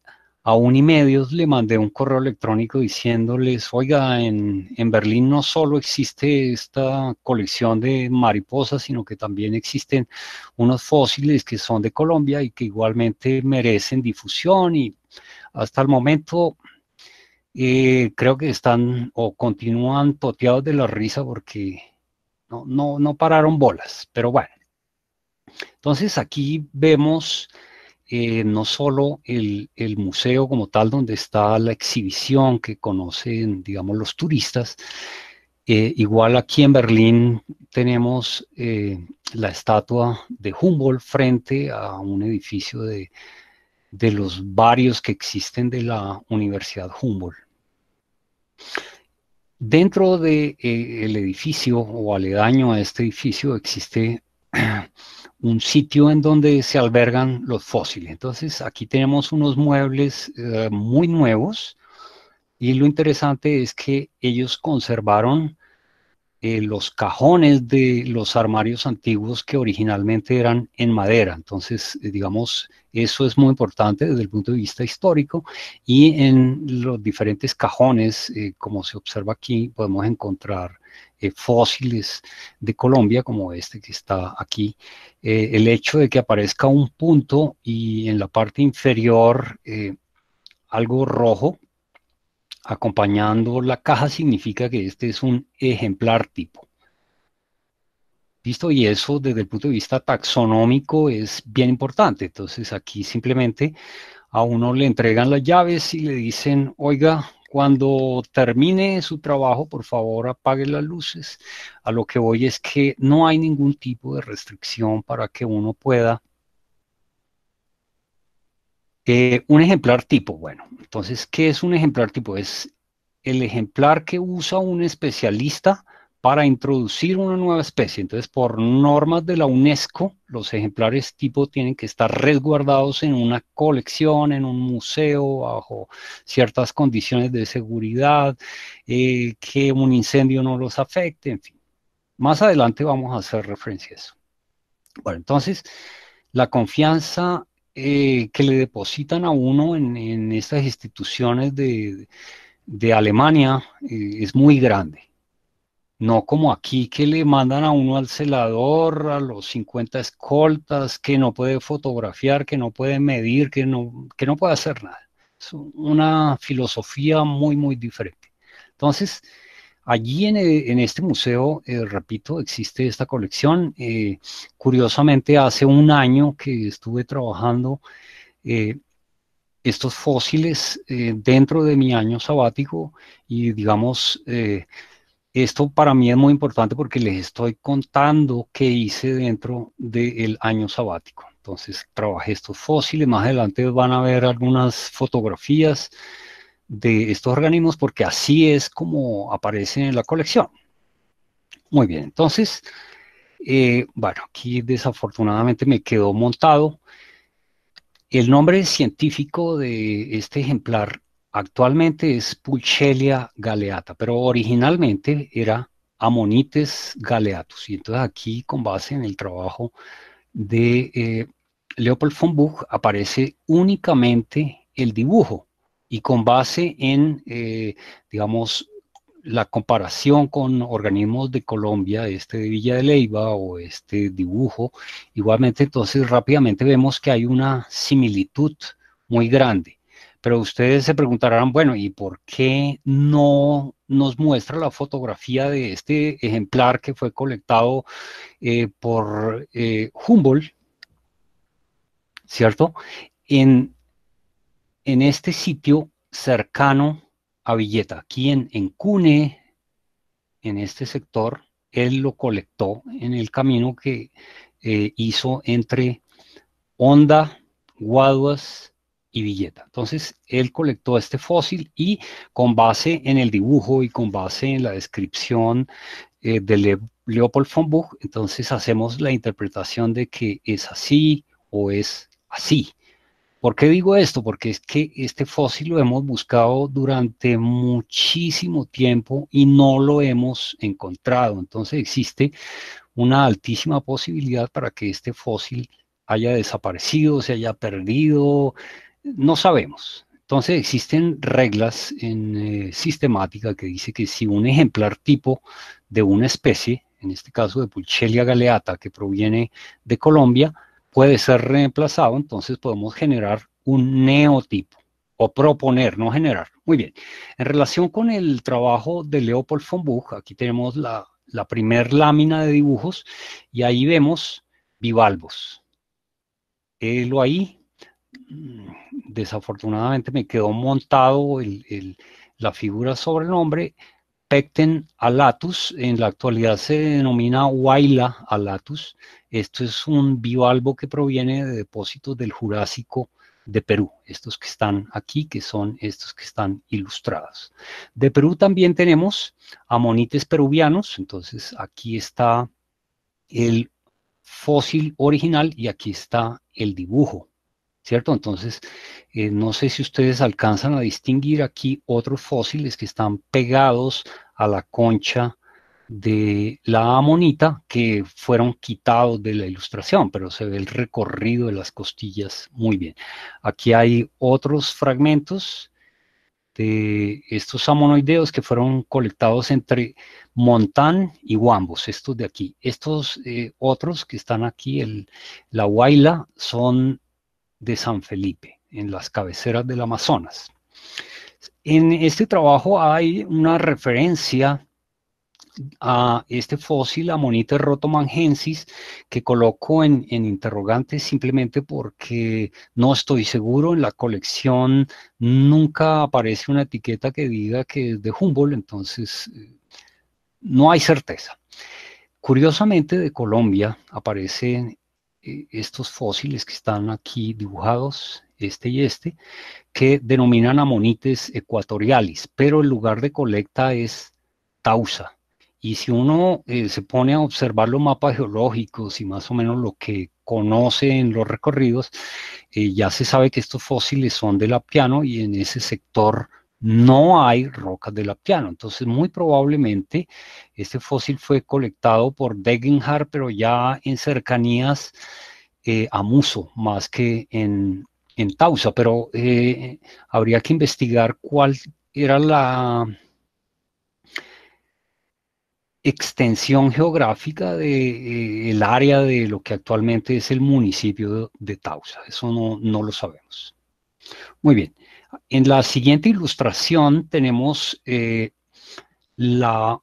a un medio le mandé un correo electrónico diciéndoles, oiga, en, Berlín no solo existe esta colección de mariposas, sino que también existen unos fósiles que son de Colombia y que igualmente merecen difusión y hasta el momento eh, creo que están o continúan toteados de la risa porque no, no, no pararon bolas, pero bueno. Entonces aquí vemos eh, no solo el, el, museo como tal, donde está la exhibición que conocen, digamos, los turistas, eh, igual aquí en Berlín tenemos eh, la estatua de Humboldt frente a un edificio de, de los varios que existen de la Universidad Humboldt. Dentro del de, edificio o aledaño a este edificio existe un sitio en donde se albergan los fósiles. Entonces aquí tenemos unos muebles eh, muy nuevos y lo interesante es que ellos conservaron eh, los cajones de los armarios antiguos que originalmente eran en madera. Entonces, eh, digamos, eso es muy importante desde el punto de vista histórico y en los diferentes cajones, como se observa aquí, podemos encontrar eh, fósiles de Colombia, como este que está aquí, eh, el hecho de que aparezca un punto y en la parte inferior eh, algo rojo acompañando la caja significa que este es un ejemplar tipo. ¿visto? Y eso desde el punto de vista taxonómico es bien importante. Entonces aquí simplemente a uno le entregan las llaves y le dicen, oiga, cuando termine su trabajo, por favor, apague las luces. A lo que voy es que no hay ningún tipo de restricción para que uno pueda eh, un ejemplar tipo, bueno, entonces, ¿qué es un ejemplar tipo? Es el ejemplar que usa un especialista para introducir una nueva especie. Entonces, por normas de la UNESCO, los ejemplares tipo tienen que estar resguardados en una colección, en un museo, bajo ciertas condiciones de seguridad, eh, que un incendio no los afecte, en fin. Más adelante vamos a hacer referencia a eso. Bueno, entonces, la confianza eh, que le depositan a uno en, estas instituciones de, Alemania eh, es muy grande. No como aquí que le mandan a uno al celador, a los 50 escoltas, que no puede fotografiar, que no puede medir, que no, que no puede hacer nada. Es una filosofía muy, muy diferente. Entonces, allí en, eh, este museo, eh, repito, existe esta colección. Eh, curiosamente, hace un año que estuve trabajando estos fósiles dentro de mi año sabático y, digamos, esto para mí es muy importante porque les estoy contando qué hice dentro del año sabático. Entonces trabajé estos fósiles, más adelante van a ver algunas fotografías de estos organismos porque así es como aparecen en la colección. Muy bien, entonces, eh, bueno, aquí desafortunadamente me quedó montado. El nombre científico de este ejemplar Actualmente es Pulchelia galeata, pero originalmente era Ammonites galeatus. Y entonces aquí, con base en el trabajo de eh, Leopold von Buch, aparece únicamente el dibujo y con base en, eh, digamos, la comparación con organismos de Colombia, este de Villa de Leiva o este dibujo, igualmente entonces rápidamente vemos que hay una similitud muy grande. Pero ustedes se preguntarán, bueno, ¿y por qué no nos muestra la fotografía de este ejemplar que fue colectado eh, por eh, Humboldt, ¿cierto? En, este sitio cercano a Villeta, aquí en, Cune, en este sector, él lo colectó en el camino que eh, hizo entre Honda, Guaduas entonces, él colectó este fósil y con base en el dibujo y con base en la descripción eh, de Leopold von Buch, entonces hacemos la interpretación de que es así o es así. ¿Por qué digo esto? Porque es que este fósil lo hemos buscado durante muchísimo tiempo y no lo hemos encontrado. Entonces existe una altísima posibilidad para que este fósil haya desaparecido, se haya perdido, no sabemos. Entonces existen reglas en eh, sistemática que dice que si un ejemplar tipo de una especie, en este caso de Pulchelia galeata, que proviene de Colombia, puede ser reemplazado, entonces podemos generar un neotipo o proponer, no generar. Muy bien. En relación con el trabajo de Leopold von Buch, aquí tenemos la, la primer lámina de dibujos y ahí vemos bivalvos. lo ahí, Mm, desafortunadamente me quedó montado la figura sobre el nombre, Pecten alatus, en la actualidad se denomina Huayla alatus. Esto es un bivalvo que proviene de depósitos del Jurásico de Perú, estos que están aquí, que son estos que están ilustrados. De Perú también tenemos amonites peruvianos, entonces aquí está el fósil original y aquí está el dibujo. ¿cierto? Entonces, eh, no sé si ustedes alcanzan a distinguir aquí otros fósiles que están pegados a la concha de la amonita que fueron quitados de la ilustración, pero se ve el recorrido de las costillas muy bien. Aquí hay otros fragmentos de estos amonoideos que fueron colectados entre Montán y Guambos, estos de aquí. Estos eh, otros que están aquí, el, la huayla, son de San Felipe, en las cabeceras del Amazonas. En este trabajo hay una referencia a este fósil Ammonites rotomangensis que coloco en, en simplemente porque no estoy seguro. En la colección nunca aparece una etiqueta que diga que es de Humboldt, entonces eh, no hay certeza. Curiosamente de Colombia aparece eh, estos fósiles que están aquí dibujados, este y este, que denominan amonites ecuatoriales, pero el lugar de colecta es Tausa. Y si uno eh, se pone a observar los mapas geológicos y más o menos lo que conoce en los recorridos, eh, ya se sabe que estos fósiles son del Apiano y en ese sector no hay rocas de Piano, Entonces, muy probablemente este fósil fue colectado por Degenhardt, pero ya en cercanías eh, a Muso, más que en, en Tausa. Pero eh, habría que investigar cuál era la extensión geográfica del de, eh, el área de lo que actualmente es el municipio de, de Tausa. Eso no lo sabemos. Muy bien. En la siguiente ilustración tenemos eh, la,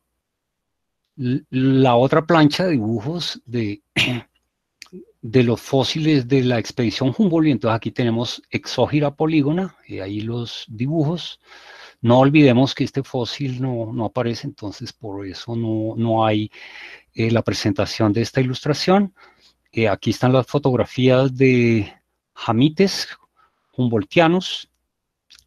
la otra plancha de dibujos de, de los fósiles de la expedición Humboldt. Y entonces aquí tenemos exógira polígona, y eh, ahí los dibujos. No olvidemos que este fósil no, aparece, entonces por eso no, hay eh, la presentación de esta ilustración. aquí están las fotografías de jamites humboldtianos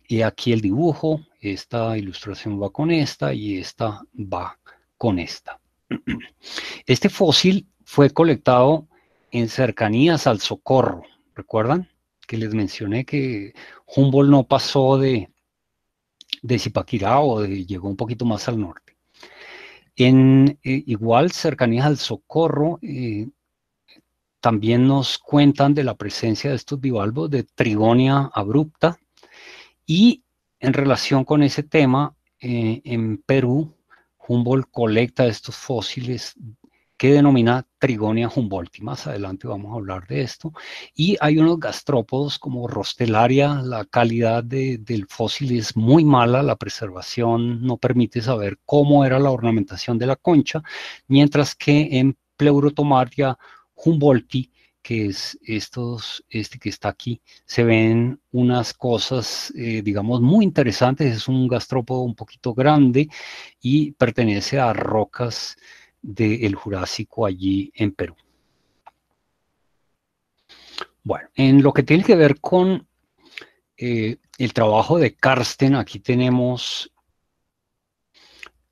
y aquí el dibujo, esta ilustración va con esta y esta va con esta. Este fósil fue colectado en cercanías al Socorro, ¿recuerdan? Que les mencioné que Humboldt no pasó de, de o llegó un poquito más al norte. En eh, igual cercanías al Socorro, eh, también nos cuentan de la presencia de estos bivalvos de Trigonia abrupta, y en relación con ese tema, eh, en Perú, Humboldt colecta estos fósiles que denomina Trigonia humboldti. Más adelante vamos a hablar de esto. Y hay unos gastrópodos como Rostelaria. La calidad del fósil es muy mala. La preservación no permite saber cómo era la ornamentación de la concha. Mientras que en Pleurotomaria humboldti que es estos, este que está aquí, se ven unas cosas, eh, digamos, muy interesantes. Es un gastrópodo un poquito grande y pertenece a rocas del Jurásico allí en Perú. Bueno, en lo que tiene que ver con eh, el trabajo de Karsten, aquí tenemos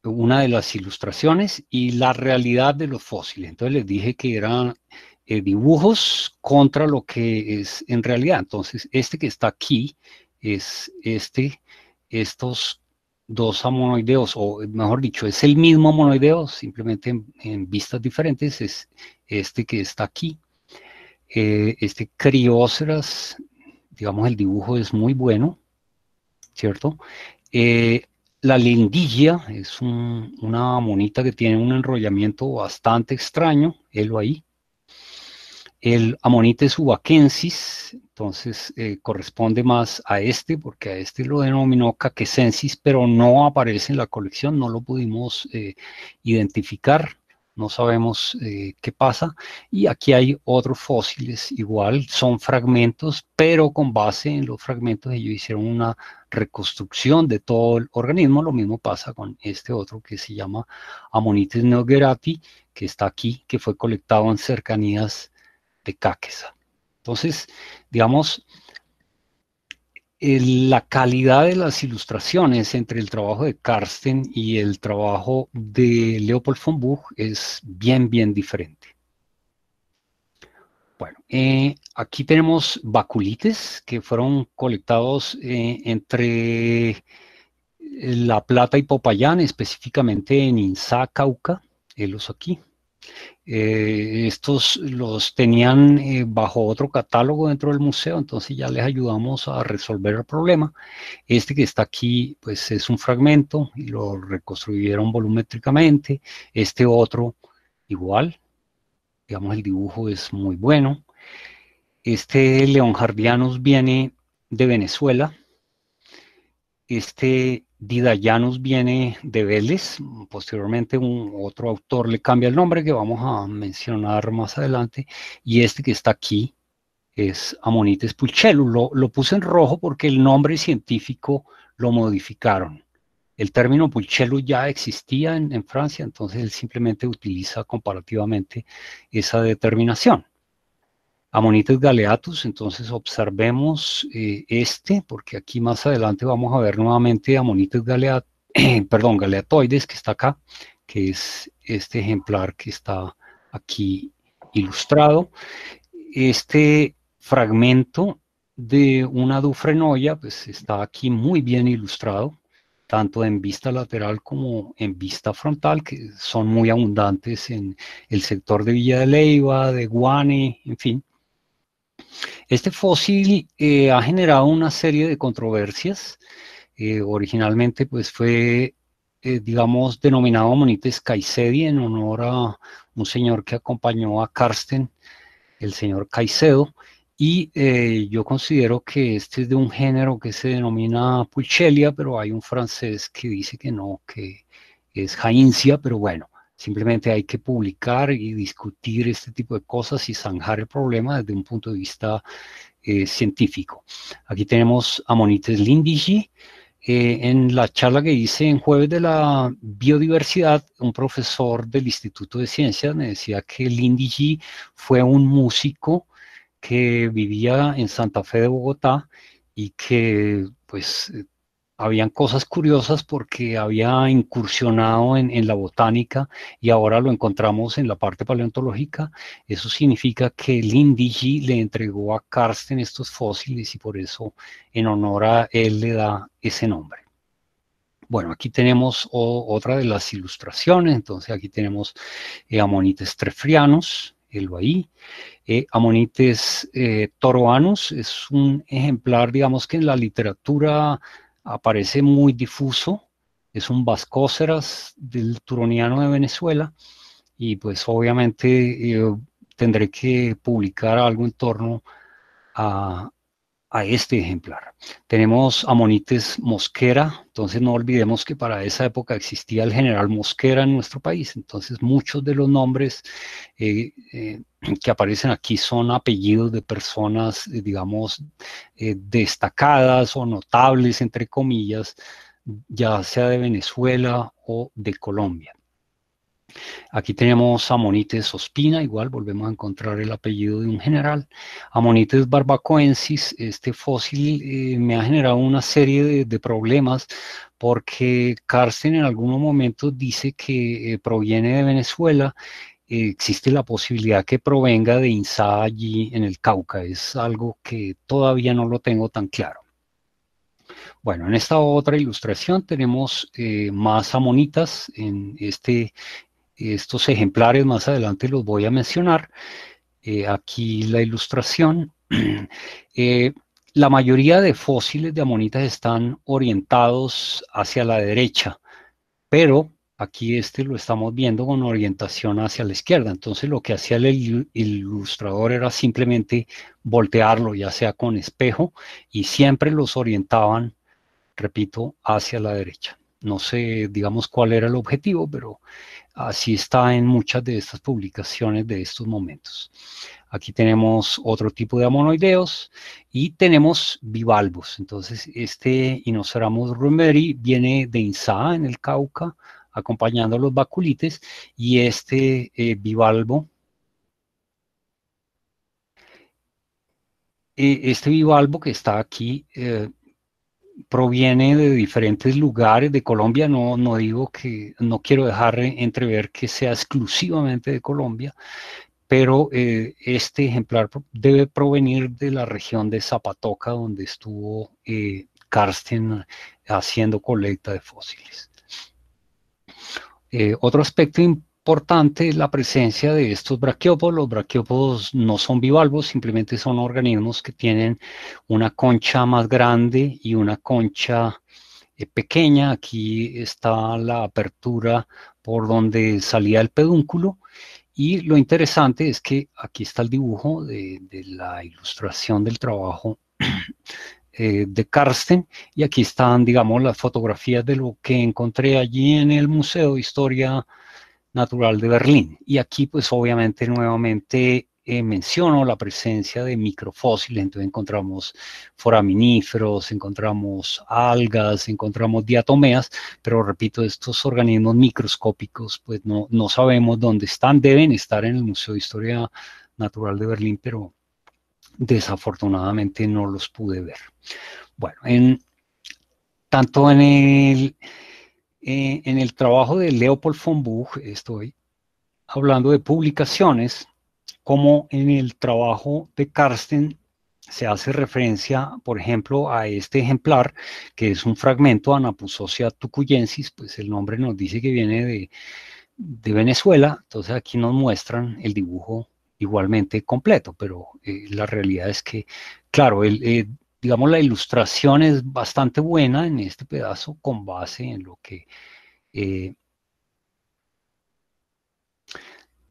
una de las ilustraciones y la realidad de los fósiles. Entonces les dije que eran eh, dibujos contra lo que es en realidad. Entonces, este que está aquí es este, estos dos amonoideos, o mejor dicho, es el mismo amonoideo, simplemente en, vistas diferentes, es este que está aquí. Eh, este crióceras, digamos, el dibujo es muy bueno, ¿cierto? Eh, la lindilla es una monita que tiene un enrollamiento bastante extraño, él ahí. El Ammonites ubaquensis, entonces eh, corresponde más a este, porque a este lo denominó caquesensis, pero no aparece en la colección, no lo pudimos eh, identificar, no sabemos eh, qué pasa. Y aquí hay otros fósiles, igual son fragmentos, pero con base en los fragmentos ellos hicieron una reconstrucción de todo el organismo. Lo mismo pasa con este otro que se llama Ammonites neogerati, que está aquí, que fue colectado en cercanías de Entonces, digamos, la calidad de las ilustraciones entre el trabajo de Karsten y el trabajo de Leopold von Buch es bien, bien diferente. Bueno, eh, aquí tenemos baculites que fueron colectados eh, entre eh, La Plata y Popayán, específicamente en insa Cauca, uso aquí. Eh, estos los tenían eh, bajo otro catálogo dentro del museo, entonces ya les ayudamos a resolver el problema. Este que está aquí, pues es un fragmento y lo reconstruyeron volumétricamente. Este otro, igual, digamos, el dibujo es muy bueno. Este León Jardianos viene de Venezuela. Este Didayanus viene de Vélez, posteriormente un, otro autor le cambia el nombre que vamos a mencionar más adelante, y este que está aquí es Amonites pulchelus. Lo, puse en rojo porque el nombre científico lo modificaron. El término pulchelus ya existía en Francia, entonces él simplemente utiliza comparativamente esa determinación. Amonites galeatus, entonces observemos eh, este, porque aquí más adelante vamos a ver nuevamente amonites galeat, perdón, galeatoides que está acá, que es este ejemplar que está aquí ilustrado. Este fragmento de una dufrenoia pues está aquí muy bien ilustrado, tanto en vista lateral como en vista frontal, que son muy abundantes en el sector de Villa de Leiva, de Guane, en fin. Este fósil eh, ha generado una serie de controversias. Eh, originalmente pues fue, eh, digamos, denominado Monites Caicedi en honor a un señor que acompañó a Karsten, el señor Caicedo, y yo considero que este es de un género que se denomina Pulchelia, pero hay un francés que dice que no, que es Jaincia, pero bueno. Simplemente hay que publicar y discutir este tipo de cosas y zanjar el problema desde un punto de vista eh, científico. Aquí tenemos a Monites Lindigi. Eh, en la charla que hice en jueves de la biodiversidad, un profesor del Instituto de Ciencias me decía que Lindigi fue un músico que vivía en Santa Fe de Bogotá y que pues habían cosas curiosas porque había incursionado en, la botánica y ahora lo encontramos en la parte paleontológica. Eso significa que Lindy le entregó a Karsten estos fósiles y por eso en honor a él le da ese nombre. Bueno, aquí tenemos otra de las ilustraciones. Entonces aquí tenemos eh, amonites trefrianos, el bahí. Eh, amonites eh, toroanos es un ejemplar, digamos que en la literatura aparece muy difuso, es un vascóceras del turoniano de Venezuela y pues obviamente eh, tendré que publicar algo en torno a, a este ejemplar. Tenemos amonites mosquera, entonces no olvidemos que para esa época existía el general mosquera en nuestro país, entonces muchos de los nombres eh, eh, que aparecen aquí son apellidos de personas, eh, digamos, destacadas o notables, entre comillas, ya sea de Venezuela o de Colombia. Aquí tenemos Amonites ospina, igual volvemos a encontrar el apellido de un general. Amonites barbacoensis, este fósil eh, me ha generado una serie de, problemas porque Carsten en algunos momentos dice que eh, proviene de Venezuela. existe la posibilidad que provenga de Insa allí en el Cauca. Es algo que todavía no lo tengo tan claro. Bueno, en esta otra ilustración tenemos eh, más amonitas en este estos ejemplares más adelante los voy a mencionar. Eh, aquí la ilustración. Eh, la mayoría de fósiles de amonitas están orientados hacia la derecha, pero aquí este lo estamos viendo con orientación hacia la izquierda. Entonces lo que hacía el, el ilustrador era simplemente voltearlo, ya sea con espejo, y siempre los orientaban, repito, hacia la derecha. No sé, digamos, cuál era el objetivo, pero Así está en muchas de estas publicaciones de estos momentos. Aquí tenemos otro tipo de amonoideos y tenemos bivalvos. Entonces, este Inoceramus rumberi viene de Insa, en el Cauca, acompañando a los baculites, y este eh, bivalvo eh, este bivalvo que está aquí eh, proviene de diferentes lugares de Colombia, no, no digo que, no quiero dejar entrever que sea exclusivamente de Colombia, pero eh, este ejemplar debe provenir de la región de Zapatoca, donde estuvo eh, Karsten haciendo colecta de fósiles. Eh, otro aspecto importante importante la presencia de estos braquiópodos. Los braquiópodos no son bivalvos, simplemente son organismos que tienen una concha más grande y una concha eh, pequeña. Aquí está la apertura por donde salía el pedúnculo. Y lo interesante es que aquí está el dibujo de, la ilustración del trabajo eh, de Karsten y aquí están, digamos, las fotografías de lo que encontré allí en el Museo de Historia natural de Berlín. Y aquí, pues obviamente, nuevamente eh, menciono la presencia de microfósiles, entonces encontramos foraminíferos, encontramos algas, encontramos diatomeas, pero repito, estos organismos microscópicos, pues no, no sabemos dónde están, deben estar en el Museo de Historia Natural de Berlín, pero desafortunadamente no los pude ver. Bueno, en, tanto en el eh, en el trabajo de Leopold von Buch, estoy hablando de publicaciones, como en el trabajo de Karsten se hace referencia, por ejemplo, a este ejemplar, que es un fragmento Anapusocia tucuyensis, pues el nombre nos dice que viene de, Venezuela, entonces aquí nos muestran el dibujo igualmente completo, pero eh, la realidad es que, claro, el, digamos, la ilustración es bastante buena en este pedazo con base en lo que... Eh,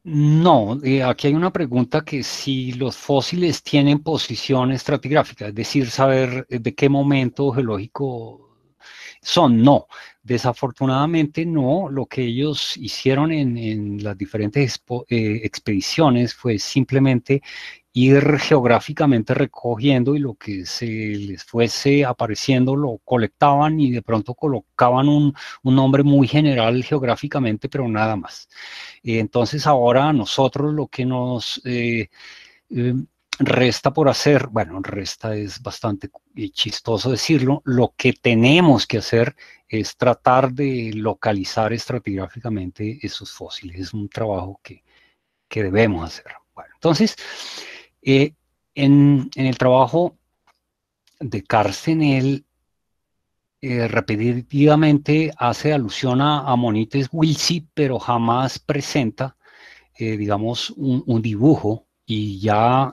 no, eh, aquí hay una pregunta que si los fósiles tienen posición estratigráfica, es decir, saber eh, de qué momento geológico son. No, desafortunadamente no. Lo que ellos hicieron en, las diferentes expediciones fue simplemente ir geográficamente recogiendo y lo que se les fuese apareciendo lo colectaban y de pronto colocaban un, nombre muy general geográficamente, pero nada más. Eh, entonces ahora nosotros lo que nos eh, em, resta por hacer, bueno, resta es bastante eh, chistoso decirlo, lo que tenemos que hacer es tratar de localizar estratigráficamente esos fósiles. Es un trabajo que, que debemos hacer. Bueno, entonces, eh, en, el trabajo de Carstenel, él eh, repetitivamente hace alusión a, a Monites Wilsey, pero jamás presenta, eh, digamos, un, dibujo. Y ya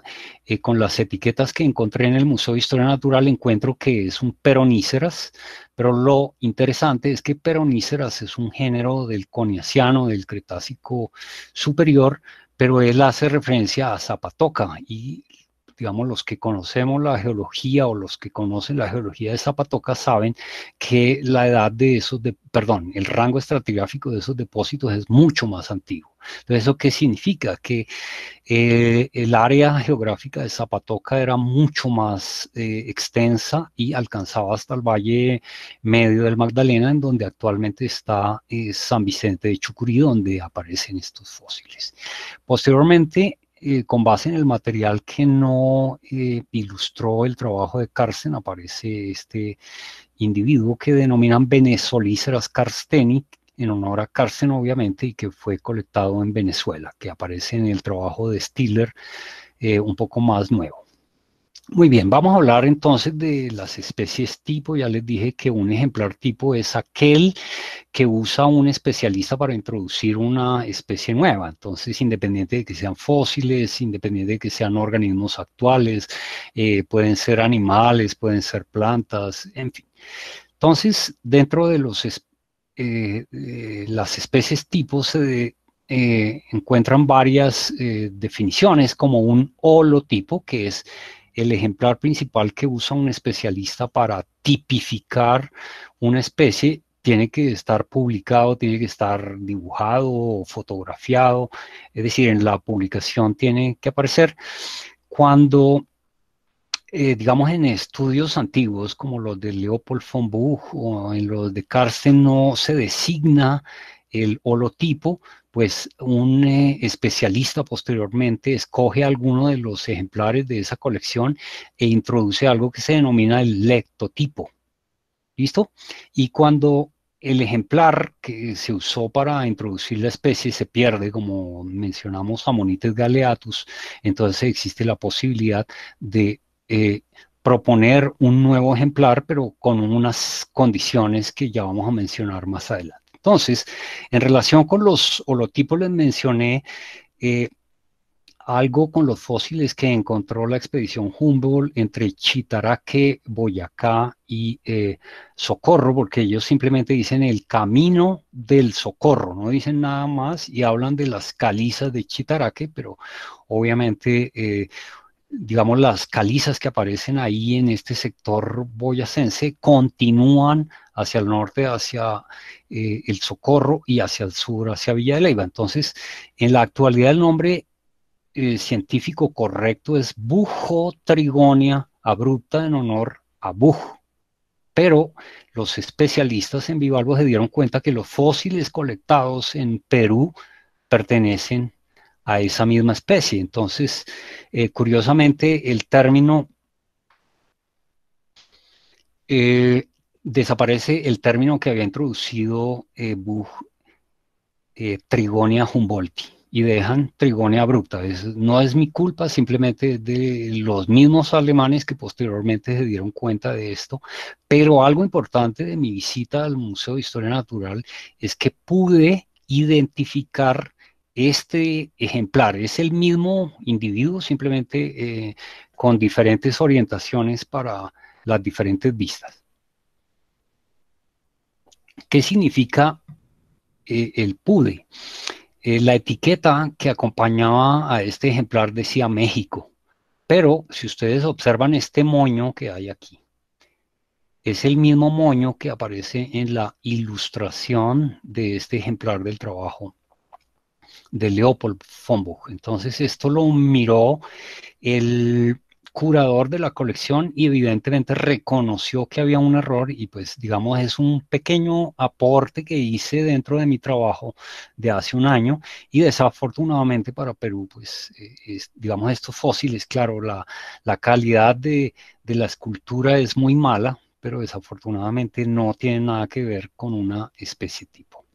con las etiquetas que encontré en el Museo de Historia Natural encuentro que es un peroníceras, pero lo interesante es que peroníceras es un género del coniaciano, del Cretácico superior, pero él hace referencia a Zapatoca y digamos, los que conocemos la geología o los que conocen la geología de Zapatoca saben que la edad de esos, de, perdón, el rango estratigráfico de esos depósitos es mucho más antiguo. Entonces, ¿eso qué significa? Que eh, el área geográfica de Zapatoca era mucho más eh, extensa y alcanzaba hasta el valle medio del Magdalena, en donde actualmente está eh, San Vicente de Chucurí, donde aparecen estos fósiles. Posteriormente, eh, con base en el material que no eh, ilustró el trabajo de Carsten, aparece este individuo que denominan Venezolíceras Carsteni, en honor a Carsten obviamente, y que fue colectado en Venezuela, que aparece en el trabajo de Stiller eh, un poco más nuevo. Muy bien, vamos a hablar entonces de las especies tipo. Ya les dije que un ejemplar tipo es aquel que usa un especialista para introducir una especie nueva. Entonces, independiente de que sean fósiles, independiente de que sean organismos actuales, eh, pueden ser animales, pueden ser plantas, en fin. Entonces, dentro de los, eh, eh, las especies tipo se, encuentran varias definiciones como un holotipo, que es el ejemplar principal que usa un especialista para tipificar una especie tiene que estar publicado, tiene que estar dibujado, o fotografiado, es decir, en la publicación tiene que aparecer. Cuando, eh, digamos, en estudios antiguos como los de Leopold von Buch o en los de Carsten no se designa el holotipo, pues un eh, especialista posteriormente escoge alguno de los ejemplares de esa colección e introduce algo que se denomina el lectotipo. ¿Listo? Y cuando el ejemplar que se usó para introducir la especie se pierde, como mencionamos Amonites galeatus, entonces existe la posibilidad de eh, proponer un nuevo ejemplar, pero con unas condiciones que ya vamos a mencionar más adelante. Entonces, en relación con los holotipos les mencioné eh, algo con los fósiles que encontró la expedición Humboldt entre Chitaraque, Boyacá y eh, Socorro, porque ellos simplemente dicen el camino del Socorro, no dicen nada más y hablan de las calizas de Chitaraque, pero obviamente eh, digamos, las calizas que aparecen ahí en este sector boyacense continúan hacia el norte, hacia eh, el Socorro y hacia el sur, hacia Villa de Leyva. Entonces, en la actualidad el nombre eh, científico correcto es Bujo Trigonia abrupta en honor a Bujo. Pero los especialistas en bivalvos se dieron cuenta que los fósiles colectados en Perú pertenecen a esa misma especie. Entonces, eh, curiosamente, el término eh, desaparece el término que había introducido eh, Trigonia Humboldti, y dejan Trigonia abrupta. no es mi culpa, simplemente de los mismos alemanes que posteriormente se dieron cuenta de esto, pero algo importante de mi visita al Museo de Historia Natural es que pude identificar este ejemplar es el mismo individuo, simplemente eh, con diferentes orientaciones para las diferentes vistas. ¿Qué significa eh, el PUDE? Eh, la etiqueta que acompañaba a este ejemplar decía México, pero si ustedes observan este moño que hay aquí, es el mismo moño que aparece en la ilustración de este ejemplar del trabajo de Leopold von Buch. Entonces esto lo miró el curador de la colección y evidentemente reconoció que había un error y pues digamos es un pequeño aporte que hice dentro de mi trabajo de hace un año y desafortunadamente para Perú pues eh, digamos estos fósiles, claro, la, calidad de, de la escultura es muy mala, pero desafortunadamente no tiene nada que ver con una especie tipo.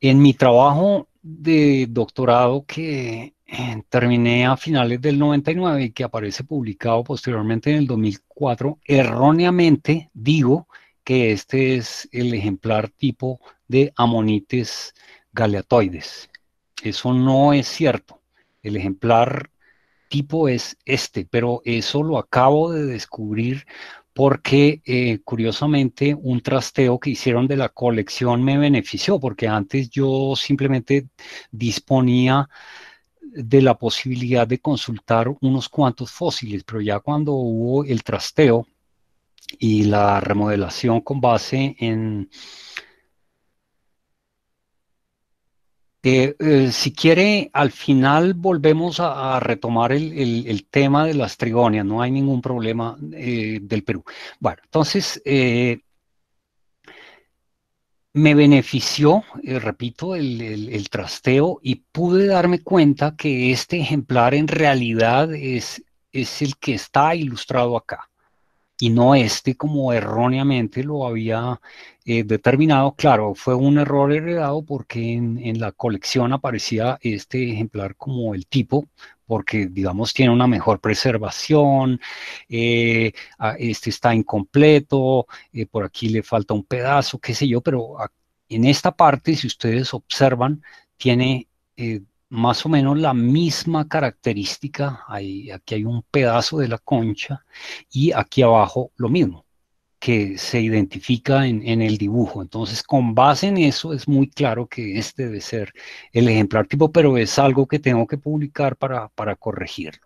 En mi trabajo de doctorado que eh, terminé a finales del 99 y que aparece publicado posteriormente en el 2004, erróneamente digo que este es el ejemplar tipo de amonites galeatoides. Eso no es cierto. El ejemplar tipo es este, pero eso lo acabo de descubrir porque eh, curiosamente un trasteo que hicieron de la colección me benefició, porque antes yo simplemente disponía de la posibilidad de consultar unos cuantos fósiles, pero ya cuando hubo el trasteo y la remodelación con base en Eh, si quiere, al final volvemos a, retomar el, tema de las trigonias, no hay ningún problema eh, del Perú. Bueno, entonces, eh, me benefició, repito, el, trasteo y pude darme cuenta que este ejemplar en realidad es el que está ilustrado acá y no este como erróneamente lo había eh, determinado. Claro, fue un error heredado porque en, la colección aparecía este ejemplar como el tipo, porque digamos tiene una mejor preservación, eh, ah, este está incompleto, eh, por aquí le falta un pedazo, qué sé yo, pero en esta parte, si ustedes observan, tiene más o menos la misma característica, aquí hay un pedazo de la concha y aquí abajo lo mismo, que se identifica en, el dibujo. Entonces, con base en eso, es muy claro que este debe ser el ejemplar tipo, pero es algo que tengo que publicar para corregirlo.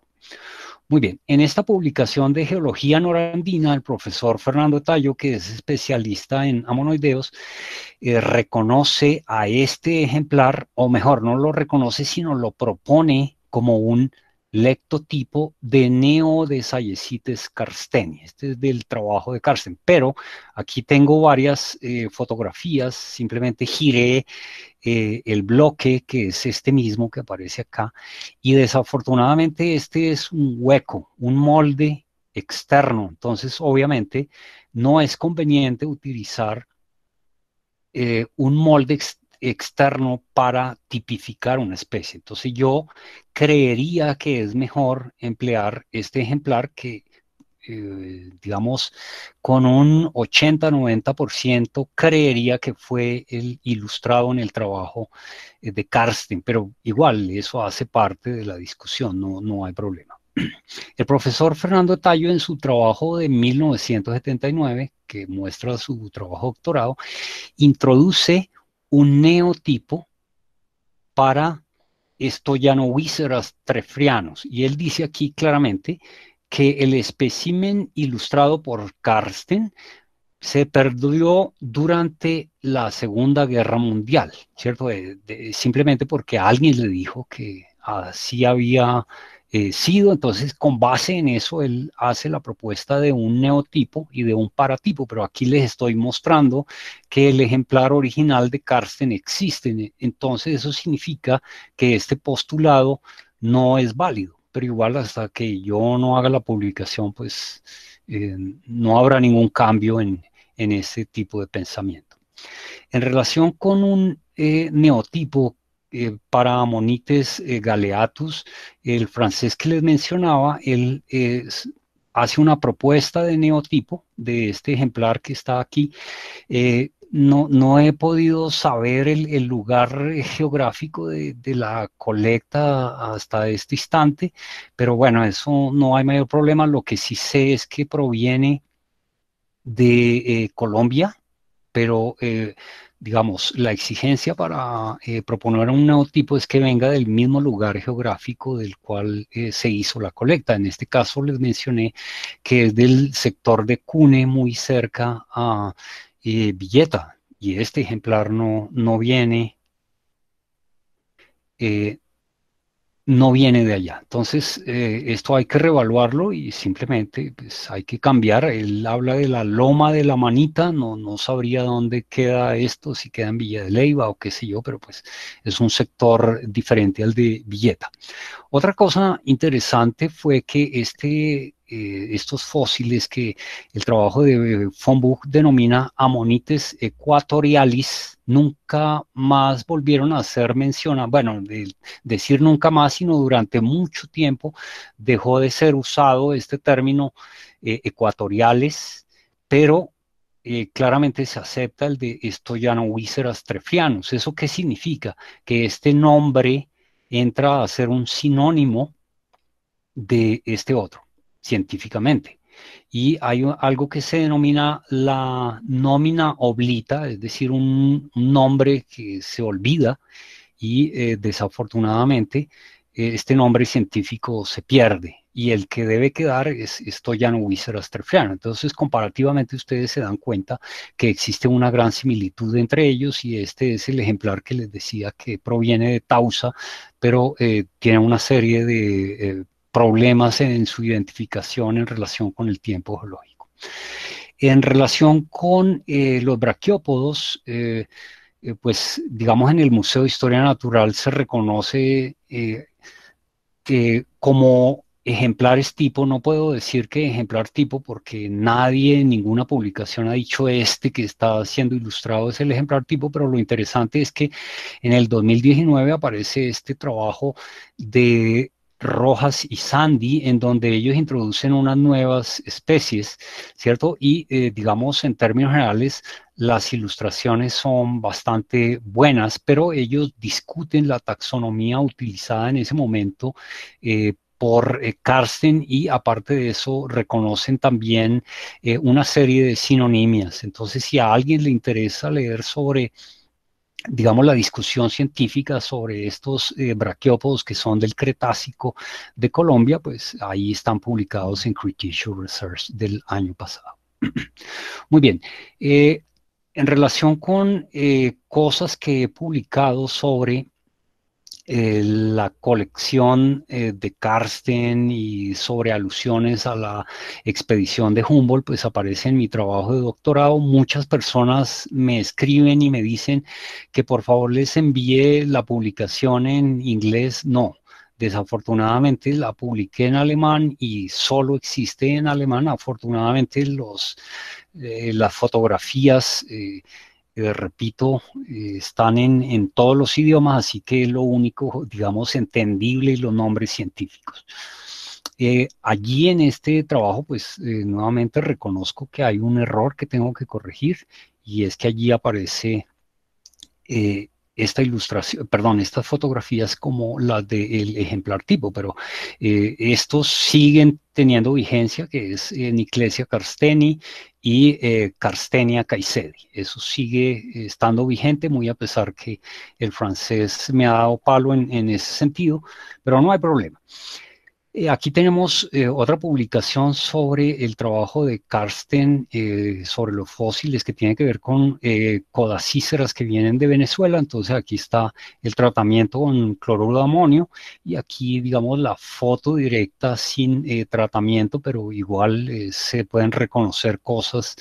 Muy bien, en esta publicación de Geología Norandina, el profesor Fernando Tallo, que es especialista en amonoideos, eh, reconoce a este ejemplar, o mejor, no lo reconoce, sino lo propone como un lectotipo de Neo neodesallecites carsteni. Este es del trabajo de Carsten, pero aquí tengo varias eh, fotografías, simplemente giré eh, el bloque que es este mismo que aparece acá y desafortunadamente este es un hueco, un molde externo, entonces obviamente no es conveniente utilizar eh, un molde externo externo para tipificar una especie. Entonces yo creería que es mejor emplear este ejemplar que, eh, digamos, con un 80-90% creería que fue el ilustrado en el trabajo eh, de Karsten, pero igual eso hace parte de la discusión, no, no hay problema. El profesor Fernando Tallo en su trabajo de 1979, que muestra su trabajo doctorado, introduce un neotipo para estoyanovíceras trefrianos. Y él dice aquí claramente que el espécimen ilustrado por Karsten se perdió durante la Segunda Guerra Mundial, ¿cierto? Eh, simplemente porque alguien le dijo que así había eh, sido. Entonces, con base en eso, él hace la propuesta de un neotipo y de un paratipo, pero aquí les estoy mostrando que el ejemplar original de Karsten existe. Entonces, eso significa que este postulado no es válido, pero igual hasta que yo no haga la publicación, pues eh, no habrá ningún cambio en, este tipo de pensamiento. En relación con un eh, neotipo eh, para monites eh, galeatus, el francés que les mencionaba, él hace una propuesta de neotipo de este ejemplar que está aquí. Eh, no, no, he podido saber el, lugar geográfico de, de, la colecta hasta este instante, pero bueno, eso no hay mayor problema. Lo que sí sé es que proviene de Colombia, pero digamos, la exigencia para eh, proponer un nuevo tipo es que venga del mismo lugar geográfico del cual eh, se hizo la colecta. En este caso les mencioné que es del sector de Cune, muy cerca a eh, Villeta, y este ejemplar no, no viene no viene de allá. Entonces, eh, esto hay que revaluarlo y simplemente pues, hay que cambiar. Él habla de la loma de la manita, no, no sabría dónde queda esto, si queda en Villa de Leiva o qué sé yo, pero pues es un sector diferente al de Villeta. Otra cosa interesante fue que este eh, estos fósiles que el trabajo de eh, von Buch denomina amonites ecuatorialis, nunca más volvieron a ser mencionados, bueno, decir nunca más, sino durante mucho tiempo dejó de ser usado este término eh, ecuatoriales, pero claramente se acepta el de huíceras trefrianos. ¿Eso qué significa? Que este nombre entra a ser un sinónimo de este otro científicamente. Y hay algo que se denomina la nómina oblita, es decir, un, nombre que se olvida y eh, desafortunadamente eh, este nombre científico se pierde y el que debe quedar es Stoyan wisser Entonces, comparativamente, ustedes se dan cuenta que existe una gran similitud entre ellos y este es el ejemplar que les decía que proviene de Tausa, pero eh, tiene una serie de problemas en su identificación en relación con el tiempo geológico. En relación con eh, los braquiópodos, eh, eh, pues digamos en el Museo de Historia Natural se reconoce como ejemplares tipo, no puedo decir que ejemplar tipo porque nadie en ninguna publicación ha dicho este que está siendo ilustrado es el ejemplar tipo, pero lo interesante es que en el 2019 aparece este trabajo de Rojas y Sandy, en donde ellos introducen unas nuevas especies, ¿cierto? Y eh, digamos, en términos generales, las ilustraciones son bastante buenas, pero ellos discuten la taxonomía utilizada en ese momento eh, por Carsten eh, Karsten y aparte de eso reconocen también una serie de sinonimias. Entonces, si a alguien le interesa leer sobre digamos, la discusión científica sobre estos eh, braquiópodos que son del Cretácico de Colombia, pues ahí están publicados en Cretaceous Research del año pasado. Muy bien, eh, en relación con eh, cosas que he publicado sobre eh, la colección eh, de Karsten y sobre alusiones a la expedición de Humboldt, pues aparece en mi trabajo de doctorado. Muchas personas me escriben y me dicen que por favor les envíe la publicación en inglés. No, Desafortunadamente la publiqué en alemán y solo existe en alemán. Afortunadamente los, eh, las fotografías repito, eh, están en, todos los idiomas, así que lo único, digamos, entendible los nombres científicos. Eh, allí en este trabajo, pues eh, nuevamente reconozco que hay un error que tengo que corregir y es que allí aparece esta ilustración, perdón, estas fotografías como las del ejemplar tipo, pero eh, estos siguen teniendo vigencia, que es eh, Niclesia Carsteni y Carstenia eh, Caicedi. Eso sigue estando vigente, muy a pesar que el francés me ha dado palo en, en ese sentido, pero no hay problema. Eh, aquí tenemos eh, otra publicación sobre el trabajo de Karsten eh, sobre los fósiles que tiene que ver con codacíceras que vienen de Venezuela. Entonces aquí está el tratamiento con cloruro de amonio y aquí digamos la foto directa sin tratamiento, pero igual se pueden reconocer cosas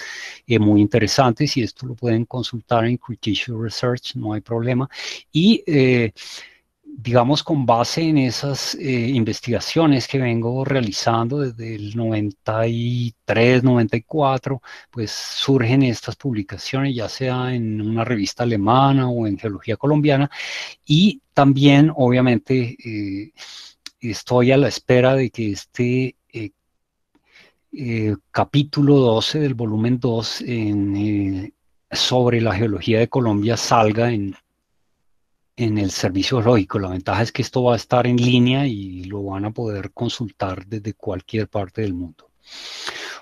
muy interesantes y esto lo pueden consultar en Critical Research, no hay problema. Y digamos, con base en esas eh, investigaciones que vengo realizando desde el 93, 94, pues surgen estas publicaciones, ya sea en una revista alemana o en Geología Colombiana, y también, obviamente, eh, estoy a la espera de que este... Eh, capítulo 12 del volumen 2 sobre la geología de Colombia salga en en el servicio lógico. La ventaja es que esto va a estar en línea y lo van a poder consultar desde cualquier parte del mundo.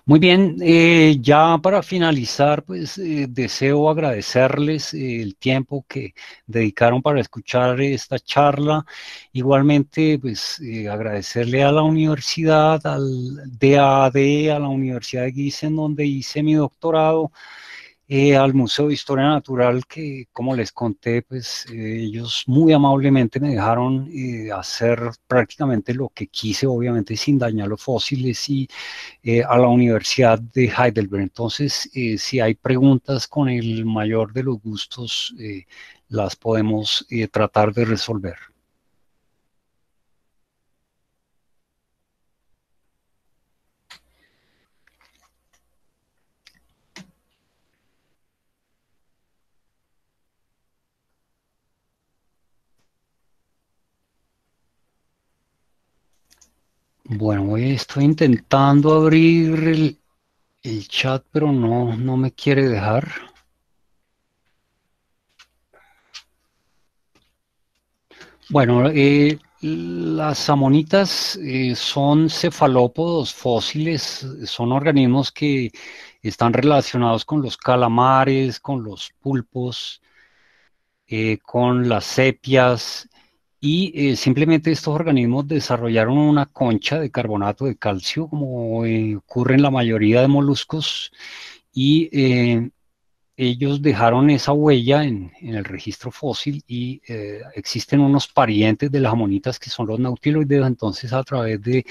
Muy bien, eh, ya para finalizar, pues eh, deseo agradecerles eh, el tiempo que dedicaron para escuchar esta charla. Igualmente, pues agradecerle a la universidad, al DAD, a la Universidad de en donde hice mi doctorado eh, al Museo de Historia Natural, que como les conté, pues eh, ellos muy amablemente me dejaron eh, hacer prácticamente lo que quise, obviamente sin dañar los fósiles, y a la Universidad de Heidelberg. Entonces, si hay preguntas con el mayor de los gustos, las podemos tratar de resolver. Bueno, estoy intentando abrir el, chat, pero no, me quiere dejar. Bueno, eh, las amonitas eh, son cefalópodos fósiles, son organismos que están relacionados con los calamares, con los pulpos, eh, con las sepias, y eh, simplemente estos organismos desarrollaron una concha de carbonato de calcio, como eh, ocurre en la mayoría de moluscos, y eh, ellos dejaron esa huella en, el registro fósil y existen unos parientes de las amonitas que son los nautiloides, entonces a través de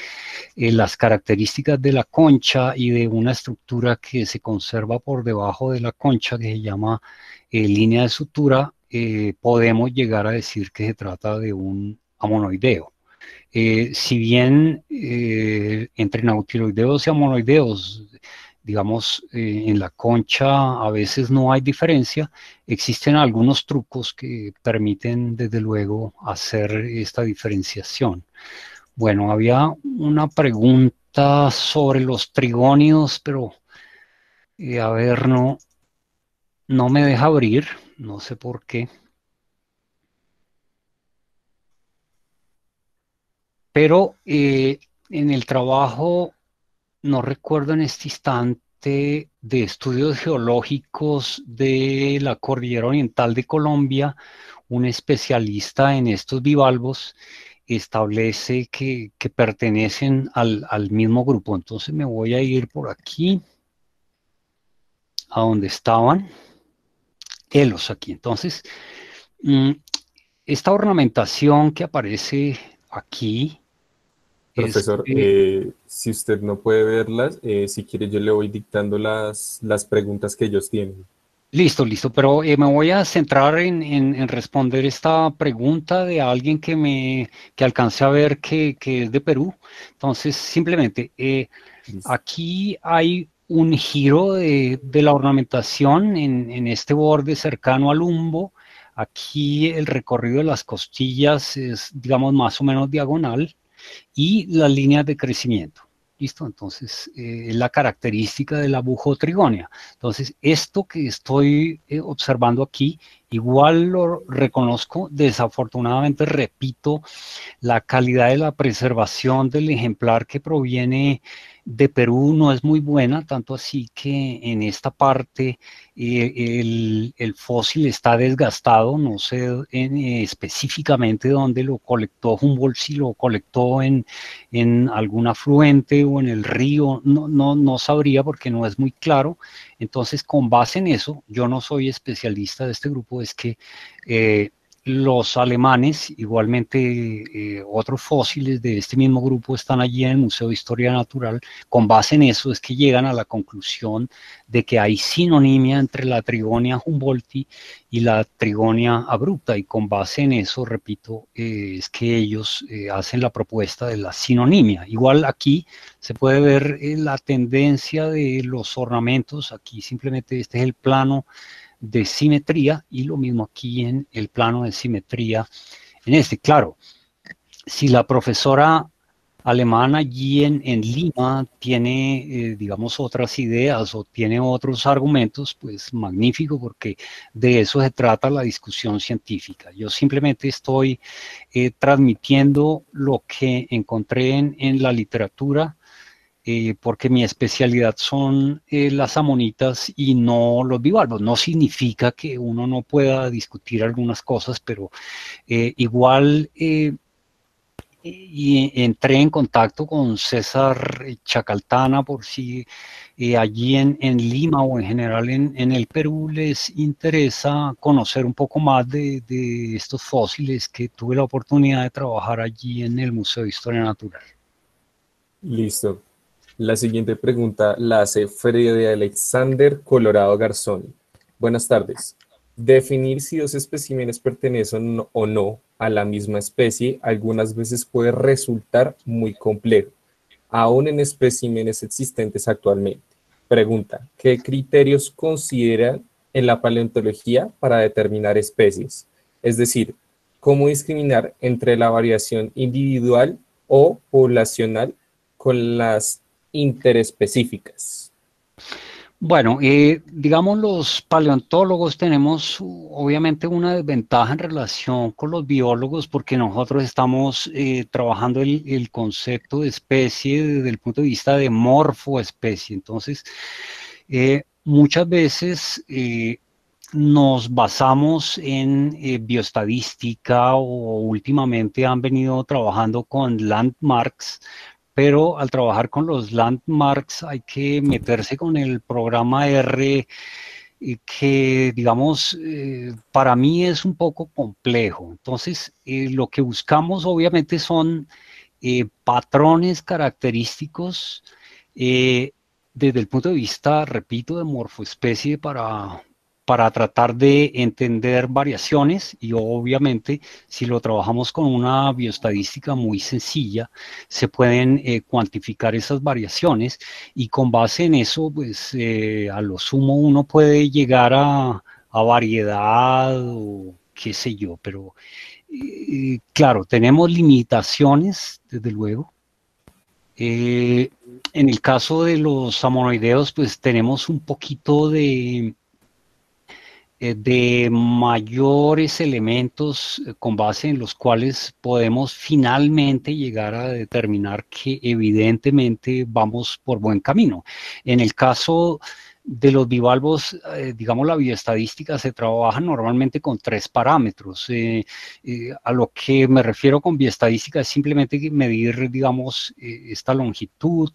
las características de la concha y de una estructura que se conserva por debajo de la concha que se llama línea de sutura, eh, podemos llegar a decir que se trata de un amonoideo. Eh, si bien eh, entre nautiloideos y amonoideos, digamos, en la concha a veces no hay diferencia, existen algunos trucos que permiten desde luego hacer esta diferenciación. Bueno, había una pregunta sobre los trigónidos, pero a ver, no, no me deja abrir. No sé por qué. Pero eh, en el trabajo, no recuerdo en este instante, de estudios geológicos de la Cordillera Oriental de Colombia, un especialista en estos bivalvos establece que, pertenecen al mismo grupo. Entonces me voy a ir por aquí, a donde estaban aquí. Entonces, mm, esta ornamentación que aparece aquí... Profesor, eh, si usted no puede verlas, eh, si quiere yo le voy dictando las, las preguntas que ellos tienen. Listo, listo, pero eh, me voy a centrar en, responder esta pregunta de alguien que me que alcance a ver que, que es de Perú. Entonces, simplemente, aquí hay un giro de, la ornamentación en, este borde cercano al humbo. Aquí el recorrido de las costillas es, digamos, más o menos diagonal y las líneas de crecimiento. ¿Listo? Entonces, eh, es la característica del abujo trigonia. Entonces, esto que estoy eh, observando aquí, igual lo reconozco, desafortunadamente, repito, la calidad de la preservación del ejemplar que proviene de Perú no es muy buena, tanto así que en esta parte eh, el, fósil está desgastado, no sé eh, específicamente dónde lo colectó Humboldt, si lo colectó en, algún afluente o en el río, no, no, no sabría porque no es muy claro. Entonces, con base en eso, yo no soy especialista de este grupo, es que... Eh, los alemanes, igualmente eh, otros fósiles de este mismo grupo están allí en el Museo de Historia Natural. Con base en eso es que llegan a la conclusión de que hay sinonimia entre la trigonia humboldti y la trigonia abrupta. Y con base en eso, repito, eh, es que ellos eh, hacen la propuesta de la sinonimia. Igual aquí se puede ver la tendencia de los ornamentos. Aquí simplemente este es el plano de simetría y lo mismo aquí en el plano de simetría en este. Claro, si la profesora alemana allí en, Lima tiene, eh, digamos, otras ideas o tiene otros argumentos, pues magnífico, porque de eso se trata la discusión científica. Yo simplemente estoy eh, transmitiendo lo que encontré en, en la literatura eh, porque mi especialidad son eh, las amonitas y no los bivalvos. No significa que uno no pueda discutir algunas cosas, pero eh, igual y entré en contacto con César Chacaltana por si allí en, Lima o en general en, el Perú les interesa conocer un poco más de, estos fósiles que tuve la oportunidad de trabajar allí en el Museo de Historia Natural. Listo. La siguiente pregunta la hace Freddy Alexander Colorado Garzón. Buenas tardes. Definir si dos especímenes pertenecen o no a la misma especie algunas veces puede resultar muy complejo, aún en especímenes existentes actualmente. Pregunta, ¿qué criterios consideran en la paleontología para determinar especies? Es decir, ¿cómo discriminar entre la variación individual o poblacional con las interespecíficas? Bueno, eh, digamos los paleontólogos tenemos obviamente una desventaja en relación con los biólogos porque nosotros estamos eh, trabajando el, concepto de especie desde el punto de vista de morfoespecie. Entonces, eh, muchas veces nos basamos en eh, bioestadística o últimamente han venido trabajando con landmarks, pero al trabajar con los landmarks hay que meterse con el programa R que digamos eh, para mí es un poco complejo. Entonces eh, lo que buscamos obviamente son eh, patrones característicos desde el punto de vista, repito, de morfoespecie para para tratar de entender variaciones y obviamente si lo trabajamos con una bioestadística muy sencilla, se pueden eh, cuantificar esas variaciones y con base en eso, pues eh, a lo sumo uno puede llegar a, variedad o qué sé yo, pero eh, claro, tenemos limitaciones, desde luego. en el caso de los amonoideos, pues tenemos un poquito de eh, de mayores elementos eh, con base en los cuales podemos finalmente llegar a determinar que evidentemente vamos por buen camino. En el caso de los bivalvos, eh, digamos, la bioestadística se trabaja normalmente con tres parámetros. Eh, eh, a lo que me refiero con bioestadística es simplemente medir, digamos, esta longitud,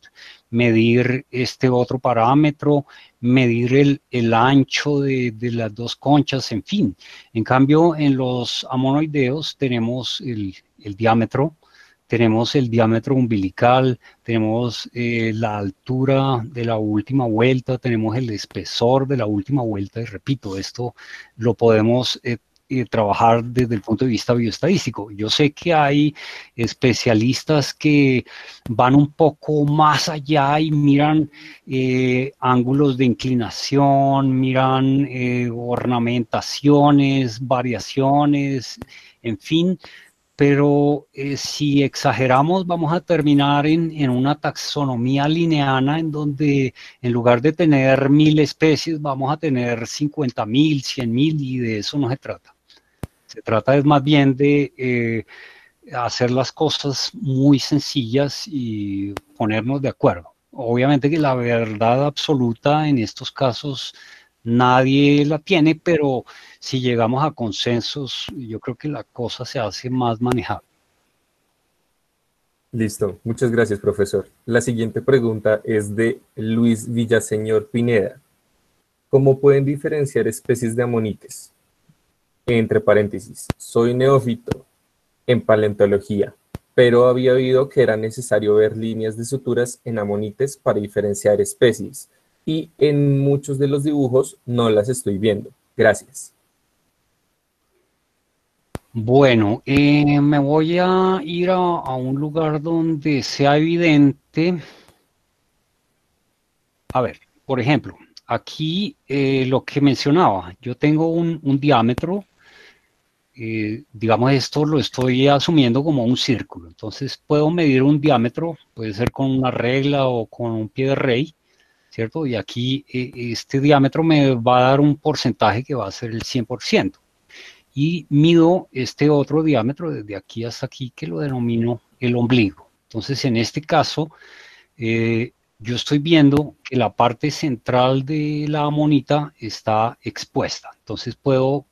medir este otro parámetro, medir el, ancho de, las dos conchas, en fin. En cambio, en los amonoideos tenemos el diámetro, tenemos el diámetro umbilical, tenemos eh, la altura de la última vuelta, tenemos el espesor de la última vuelta, y repito, esto lo podemos eh, eh, trabajar desde el punto de vista bioestadístico. Yo sé que hay especialistas que van un poco más allá y miran ángulos de inclinación, miran ornamentaciones, variaciones, en fin, pero eh, si exageramos vamos a terminar en, una taxonomía lineana en donde en lugar de tener mil especies vamos a tener 50 mil, 100 mil y de eso no se trata. Se trata es más bien de eh, hacer las cosas muy sencillas y ponernos de acuerdo. Obviamente que la verdad absoluta en estos casos nadie la tiene, pero si llegamos a consensos, yo creo que la cosa se hace más manejable. Listo, muchas gracias, profesor. La siguiente pregunta es de Luis Villaseñor Pineda. ¿Cómo pueden diferenciar especies de amonites? Entre paréntesis, soy neófito en paleontología, pero había oído que era necesario ver líneas de suturas en amonites para diferenciar especies y en muchos de los dibujos no las estoy viendo. Gracias. Bueno, eh, me voy a ir a, un lugar donde sea evidente. A ver, por ejemplo, aquí eh, lo que mencionaba, yo tengo un, diámetro, eh, digamos esto lo estoy asumiendo como un círculo, entonces puedo medir un diámetro, puede ser con una regla o con un pie de rey, y aquí eh, este diámetro me va a dar un porcentaje que va a ser el 100%. Y mido este otro diámetro desde aquí hasta aquí que lo denomino el ombligo. Entonces, en este caso, eh, yo estoy viendo que la parte central de la monita está expuesta. Entonces puedo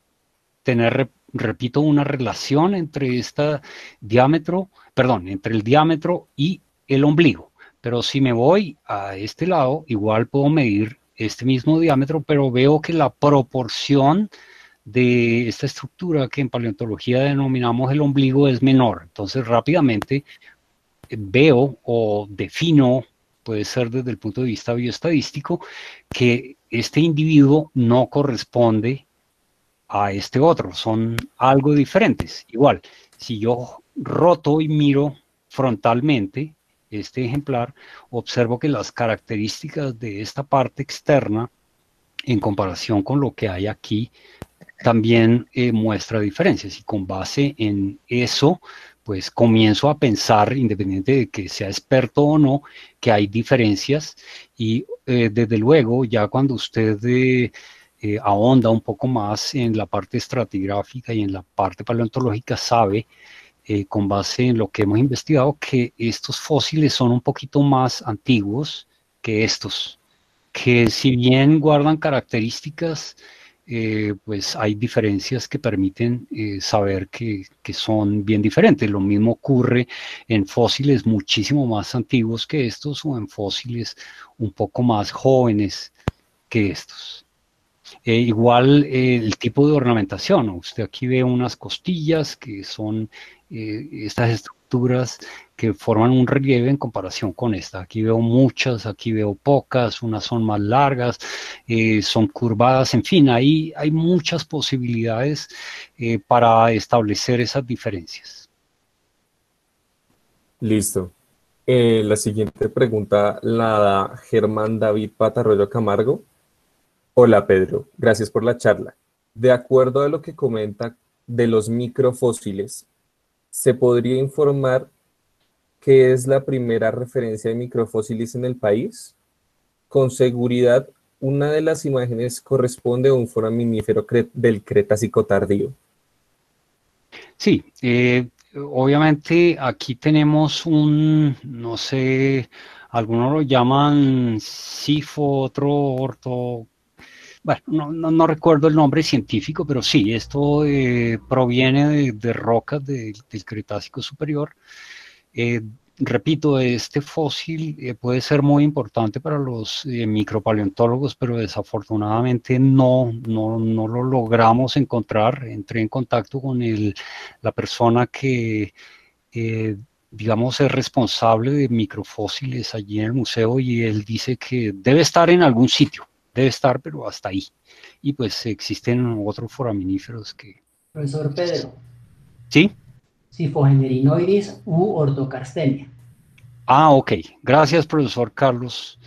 tener, repito, una relación entre este diámetro, perdón, entre el diámetro y el ombligo. Pero si me voy a este lado, igual puedo medir este mismo diámetro, pero veo que la proporción de esta estructura que en paleontología denominamos el ombligo es menor. Entonces rápidamente eh, veo o defino, puede ser desde el punto de vista bioestadístico, que este individuo no corresponde a este otro, son algo diferentes. Igual, si yo roto y miro frontalmente, este ejemplar, observo que las características de esta parte externa, en comparación con lo que hay aquí, también eh, muestra diferencias y con base en eso, pues comienzo a pensar, independiente de que sea experto o no, que hay diferencias y eh, desde luego ya cuando usted eh, ahonda un poco más en la parte estratigráfica y en la parte paleontológica sabe eh, con base en lo que hemos investigado, que estos fósiles son un poquito más antiguos que estos, que si bien guardan características, eh, pues hay diferencias que permiten eh, saber que, son bien diferentes. Lo mismo ocurre en fósiles muchísimo más antiguos que estos o en fósiles un poco más jóvenes que estos. igual el tipo de ornamentación, usted aquí ve unas costillas que son eh, estas estructuras que forman un relieve en comparación con esta. Aquí veo muchas, aquí veo pocas, unas son más largas, eh, son curvadas, en fin, ahí hay muchas posibilidades eh, para establecer esas diferencias. Listo. la siguiente pregunta la da Germán David Patarroyo Camargo. Hola Pedro, gracias por la charla. De acuerdo a lo que comenta de los microfósiles, se podría informar que es la primera referencia de microfósiles en el país. Con seguridad, una de las imágenes corresponde a un foraminífero del Cretácico tardío. Sí, eh, obviamente aquí tenemos un, no sé, algunos lo llaman sifo, otro orto, bueno, no, recuerdo el nombre científico, pero sí, esto eh, proviene de, rocas del Cretácico Superior. Eh, repito, este fósil eh, puede ser muy importante para los micropaleontólogos, pero desafortunadamente no, no, lo logramos encontrar. Entré en contacto con la persona que digamos, es responsable de microfósiles allí en el museo y él dice que debe estar en algún sitio debe estar, pero hasta ahí. Y pues existen otros foraminíferos que... Profesor pues, Pedro. ¿Sí? Sifogenerinoides u ortocarstenia. Ah, ok. Gracias, profesor Carlos.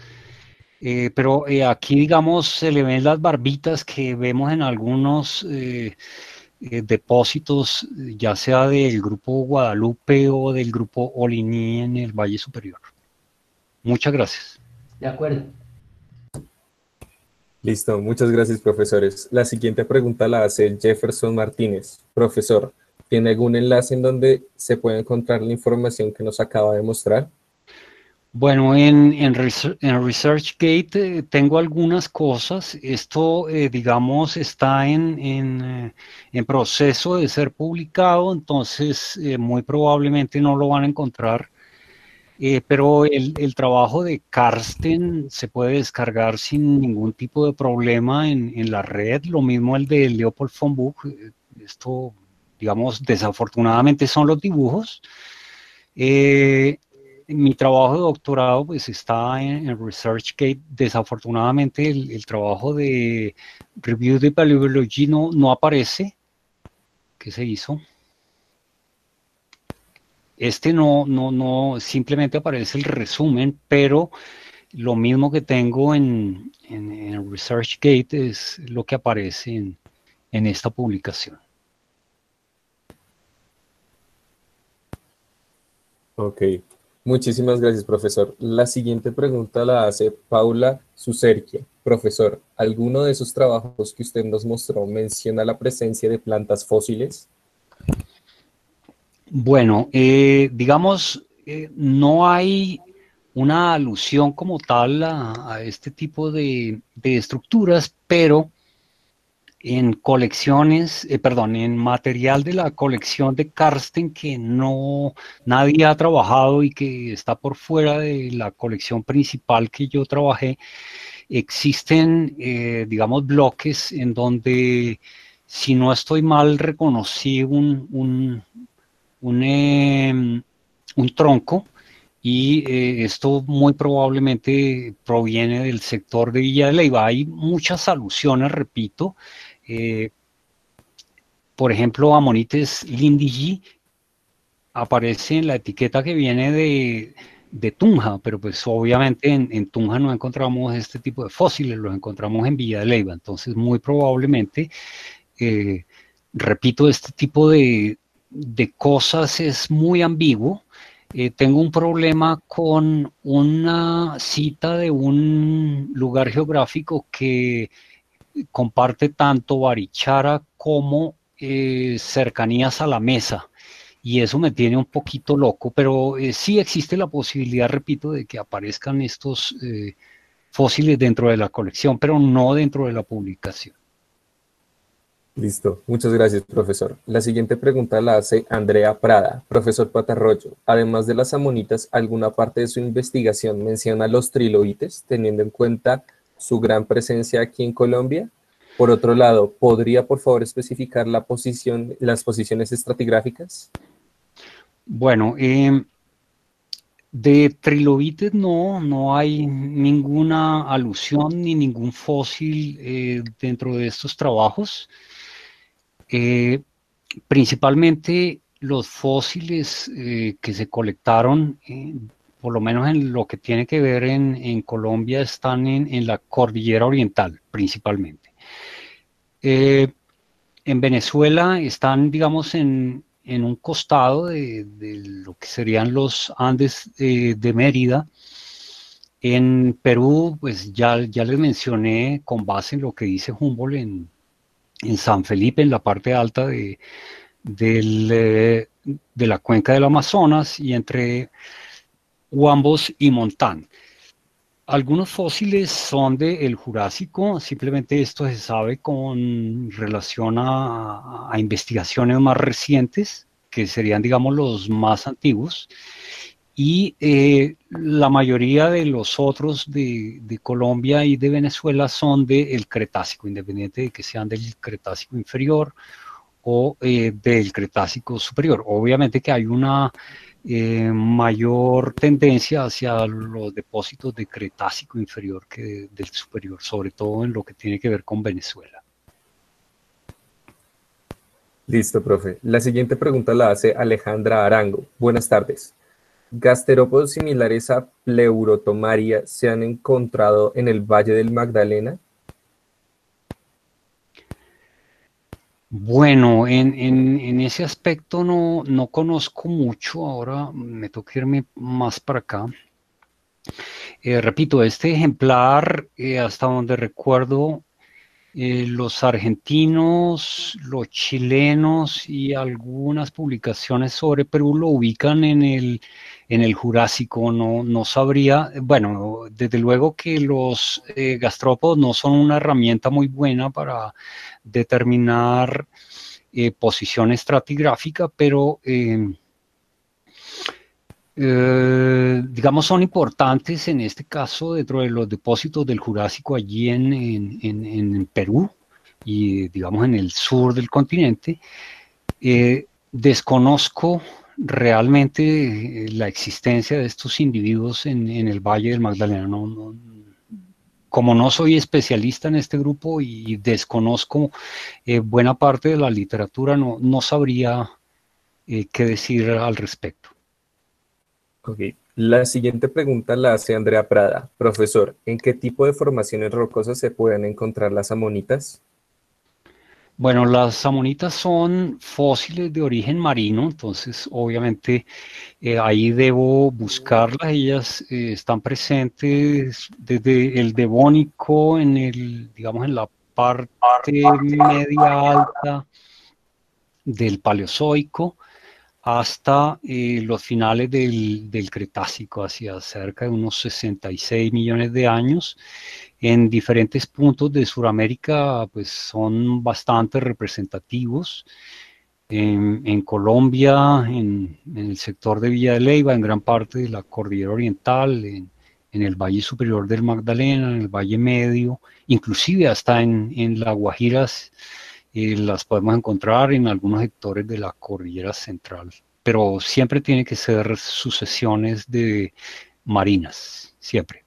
Eh, pero eh, aquí, digamos, se le ven las barbitas que vemos en algunos eh, depósitos, ya sea del grupo Guadalupe o del grupo Oliní en el Valle Superior. Muchas gracias. De acuerdo. Listo, muchas gracias, profesores. La siguiente pregunta la hace Jefferson Martínez. Profesor, ¿tiene algún enlace en donde se puede encontrar la información que nos acaba de mostrar? Bueno, en, en, ResearchGate eh, tengo algunas cosas. Esto, eh, digamos, está eh, en, proceso de ser publicado, entonces muy probablemente no lo van a encontrar eh, pero el, trabajo de Karsten se puede descargar sin ningún tipo de problema en, la red, lo mismo el de Leopold von Buch. Eh, esto, digamos, desafortunadamente son los dibujos. Eh, mi trabajo de doctorado pues, está en, ResearchGate. Desafortunadamente el, el, trabajo de Review de Paleobiology no, no aparece. ¿Qué se hizo? Este no, no, no, simplemente aparece el resumen, pero lo mismo que tengo en, en, ResearchGate es lo que aparece en, en esta publicación. Ok, muchísimas gracias, profesor. La siguiente pregunta la hace Paula Suserquia. Profesor, ¿alguno de esos trabajos que usted nos mostró menciona la presencia de plantas fósiles? Bueno, eh, digamos, eh, no hay una alusión como tal a, este tipo de, estructuras, pero en colecciones, eh, perdón, en material de la colección de Karsten que no nadie ha trabajado y que está por fuera de la colección principal que yo trabajé, existen, digamos, bloques en donde si no estoy mal, reconocí un, Mm, un, tronco y eh, esto muy probablemente proviene del sector de Villa de Leyva. Hay muchas alusiones, repito. Eh, por ejemplo, Amonites Lindigi aparece en la etiqueta que viene de, Tunja, pero pues obviamente en, Tunja no encontramos este tipo de fósiles, los encontramos en Villa de Leyva. Entonces, muy probablemente, eh, repito, este tipo de, de cosas es muy ambiguo. Eh, tengo un problema con una cita de un lugar geográfico que comparte tanto Barichara como eh, cercanías a la mesa. Y eso me tiene un poquito loco, pero eh, sí existe la posibilidad, repito, de que aparezcan estos fósiles dentro de la colección, pero no dentro de la publicación. Listo, muchas gracias, profesor. La siguiente pregunta la hace Andrea Prada. Profesor Patarroyo, además de las amonitas, ¿alguna parte de su investigación menciona los trilobites, teniendo en cuenta su gran presencia aquí en Colombia? Por otro lado, ¿podría por favor especificar la posición, las posiciones estratigráficas? Bueno, em, de trilobites no, no hay ninguna alusión ni ningún fósil eh, dentro de estos trabajos. Eh, principalmente los fósiles eh, que se colectaron, eh, por lo menos en lo que tiene que ver en, Colombia, están en, en, la cordillera oriental principalmente. en Venezuela están, digamos, en, un costado de, lo que serían los Andes de Mérida. En Perú, pues ya, ya les mencioné, con base en lo que dice Humboldt en, en San Felipe, en la parte alta de, eh, de la cuenca del Amazonas y entre Huambos y Montán. Algunos fósiles son del Jurásico, simplemente esto se sabe con relación a, a investigaciones más recientes, que serían, digamos, los más antiguos, y eh, la mayoría de los otros de, Colombia y de Venezuela son del Cretácico, independiente de que sean del Cretácico inferior o eh, del Cretácico superior. Obviamente que hay una eh, mayor tendencia hacia los depósitos de Cretácico inferior que del superior, sobre todo en lo que tiene que ver con Venezuela. Listo, profe. La siguiente pregunta la hace Alejandra Arango. Buenas tardes. Gasterópodos similares a "Pleurotomaria" se han encontrado en el Valle del Magdalena. Bueno, en, en, ese aspecto no, no, conozco mucho, ahora me toca irme más para acá. Eh, repito, este ejemplar, eh, hasta donde recuerdo, eh, los argentinos, los chilenos y algunas publicaciones sobre Perú lo ubican en el en el Jurásico no, no sabría, bueno, desde luego que los eh, gastrópodos no son una herramienta muy buena para determinar eh, posición estratigráfica, pero em, eh, digamos son importantes en este caso dentro de los depósitos del Jurásico allí en Perú y digamos en el sur del continente. desconozco realmente eh, la existencia de estos individuos en, el Valle del Magdalena. como no soy especialista en este grupo y desconozco eh, buena parte de la literatura, no, sabría eh, qué decir al respecto. La siguiente pregunta la hace Andrea Prada. Profesor, ¿en qué tipo de formaciones rocosas se pueden encontrar las amonitas? Bueno, las amonitas son fósiles de origen marino, entonces obviamente eh, ahí debo buscarlas. Ellas eh, están presentes desde el Devónico, en el, digamos, en la parte media alta del Paleozoico hasta eh, los finales del, del, Cretácico, hacia cerca de unos 66 millones de años en diferentes puntos de Sudamérica pues son bastante representativos. En, Colombia, en, el sector de Villa de Leyva, en gran parte de la Cordillera Oriental, en, el Valle Superior del Magdalena, en el Valle Medio, inclusive hasta en, en La Guajiras eh, las podemos encontrar en algunos sectores de la Cordillera Central, pero siempre tiene que ser sucesiones de marinas, siempre.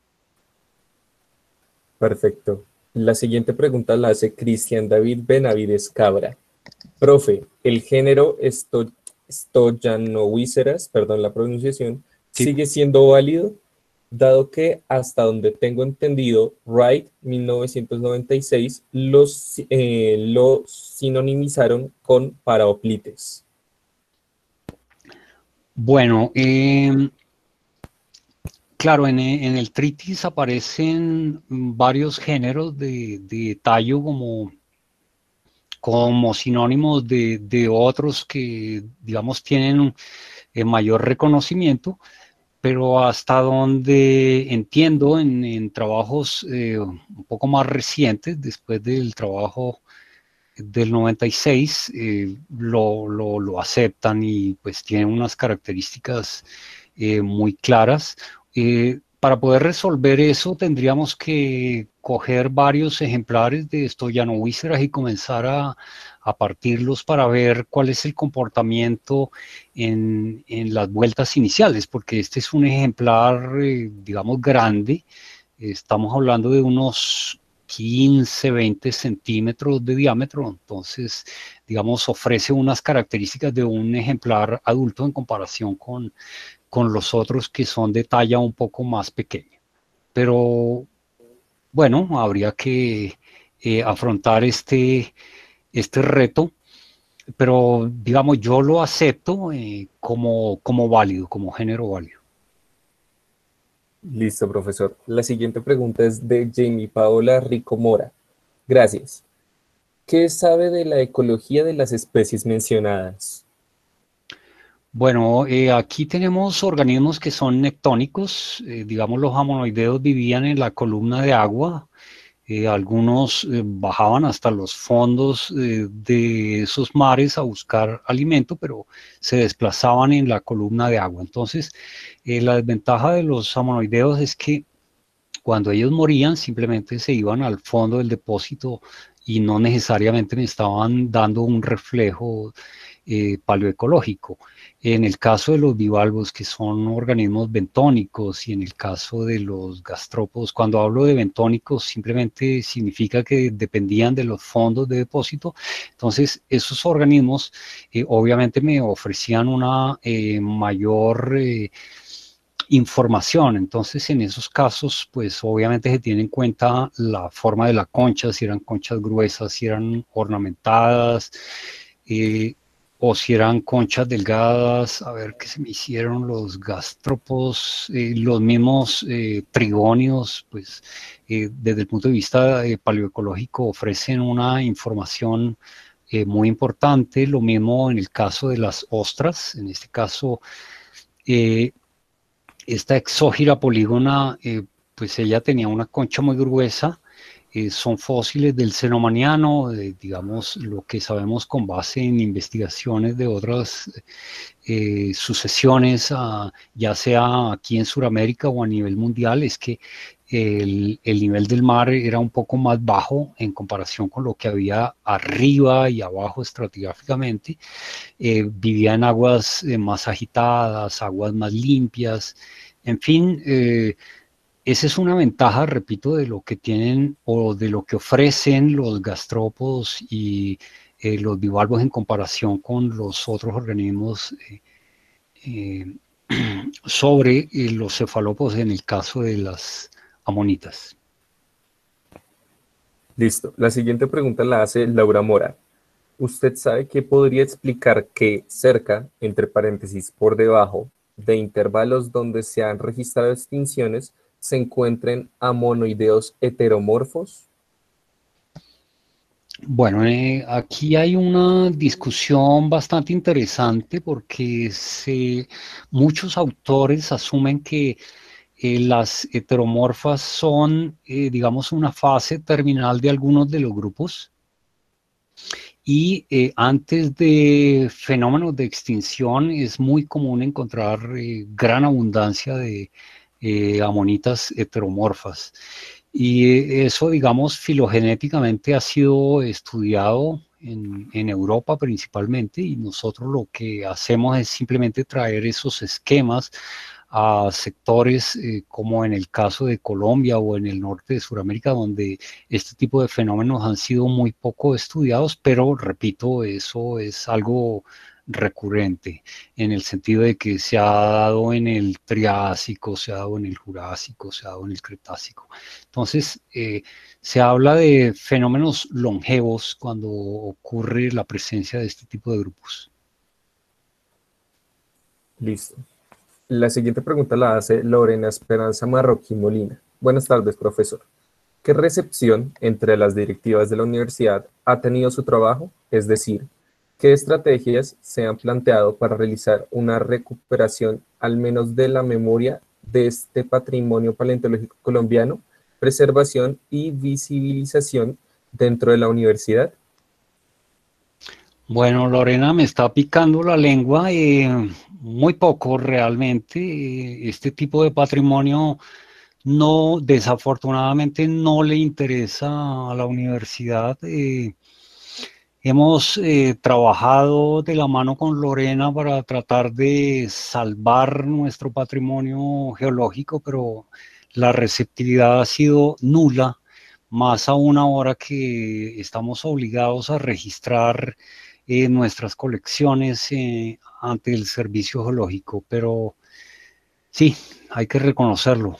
Perfecto. La siguiente pregunta la hace Cristian David Benavides Cabra. Profe, el género esto, perdón la pronunciación, sigue siendo válido, dado que hasta donde tengo entendido, Wright 1996 los, eh, lo sinonimizaron con paraoplites. Bueno, eh, Claro, en, eh, el tritis aparecen varios géneros de, tallo como, como sinónimos de, otros que, digamos, tienen eh, mayor reconocimiento, pero hasta donde entiendo en, trabajos eh, un poco más recientes, después del trabajo del 96, lo, aceptan y pues tienen unas características muy claras. Eh, para poder resolver eso tendríamos que coger varios ejemplares de Stoyanovicera y comenzar a, partirlos para ver cuál es el comportamiento en, las vueltas iniciales, porque este es un ejemplar, eh, digamos, grande. Estamos hablando de unos 15, 20 centímetros de diámetro, entonces, digamos, ofrece unas características de un ejemplar adulto en comparación con, con los otros que son de talla un poco más pequeña. Pero bueno, habría que eh, afrontar este, este reto, pero digamos, yo lo acepto eh, como, como válido, como género válido. Listo, profesor. La siguiente pregunta es de Jamie Paola Rico Mora. Gracias. ¿Qué sabe de la ecología de las especies mencionadas? Bueno, eh, aquí tenemos organismos que son nectónicos, eh, digamos los amonoideos vivían en la columna de agua, eh, algunos bajaban hasta los fondos de esos mares a buscar alimento, pero se desplazaban en la columna de agua. Entonces, la desventaja de los amonoideos es que cuando ellos morían simplemente se iban al fondo del depósito y no necesariamente estaban dando un reflejo paleoecológico. En el caso de los bivalvos, que son organismos bentónicos, y en el caso de los gastrópodos, cuando hablo de bentónicos, simplemente significa que dependían de los fondos de depósito. Entonces, esos organismos eh, obviamente me ofrecían una eh, mayor... Eh, información. Entonces, en esos casos, pues obviamente se tiene en cuenta la forma de la concha, si eran conchas gruesas, si eran ornamentadas, o si eran conchas delgadas, a ver qué se me hicieron los gástropos, eh, los mismos eh, trigonios, pues eh, desde el punto de vista paleoecológico ofrecen una información muy importante, lo mismo en el caso de las ostras, en este caso esta exógira polígona, pues ella tenía una concha muy gruesa, eh, son fósiles del cenomaniano, digamos, lo que sabemos con base en investigaciones de otras eh, sucesiones, ah, ya sea aquí en Sudamérica o a nivel mundial, es que el, el, nivel del mar era un poco más bajo en comparación con lo que había arriba y abajo estratigráficamente. Eh, vivía en aguas más agitadas, aguas más limpias, en fin esa es una ventaja, repito, de lo que tienen o de lo que ofrecen los gastrópodos y eh, los bivalvos en comparación con los otros organismos eh, eh, sobre los cefalópodos en el caso de las amonitas. Listo. La siguiente pregunta la hace Laura Mora. ¿Usted sabe qué podría explicar que cerca, entre paréntesis, por debajo, de intervalos donde se han registrado extinciones, se encuentren a monoideos heteromorfos? Bueno, eh, aquí hay una discusión bastante interesante porque muchos autores asumen que eh, las heteromorfas son, eh, digamos, una fase terminal de algunos de los grupos y antes de fenómenos de extinción es muy común encontrar gran abundancia de eh, amonitas heteromorfas. Y eh, eso, digamos, filogenéticamente ha sido estudiado en, Europa principalmente y nosotros lo que hacemos es simplemente traer esos esquemas a sectores eh, como en el caso de Colombia o en el norte de Sudamérica, donde este tipo de fenómenos han sido muy poco estudiados, pero repito, eso es algo recurrente, en el sentido de que se ha dado en el Triásico, se ha dado en el Jurásico, se ha dado en el Cretácico. Entonces, eh, se habla de fenómenos longevos cuando ocurre la presencia de este tipo de grupos. Listo. La siguiente pregunta la hace Lorena Esperanza Marroquín Molina. Buenas tardes, profesor. ¿Qué recepción entre las directivas de la universidad ha tenido su trabajo? Es decir, ¿Qué estrategias se han planteado para realizar una recuperación al menos de la memoria de este patrimonio paleontológico colombiano, preservación y visibilización dentro de la universidad? Bueno, Lorena, me está picando la lengua, eh, muy poco realmente. Eh, este tipo de patrimonio no, desafortunadamente, no le interesa a la universidad. Eh, Hemos eh, trabajado de la mano con Lorena para tratar de salvar nuestro patrimonio geológico, pero la receptividad ha sido nula, más aún ahora que estamos obligados a registrar eh, nuestras colecciones eh, ante el Servicio Geológico, pero sí, hay que reconocerlo.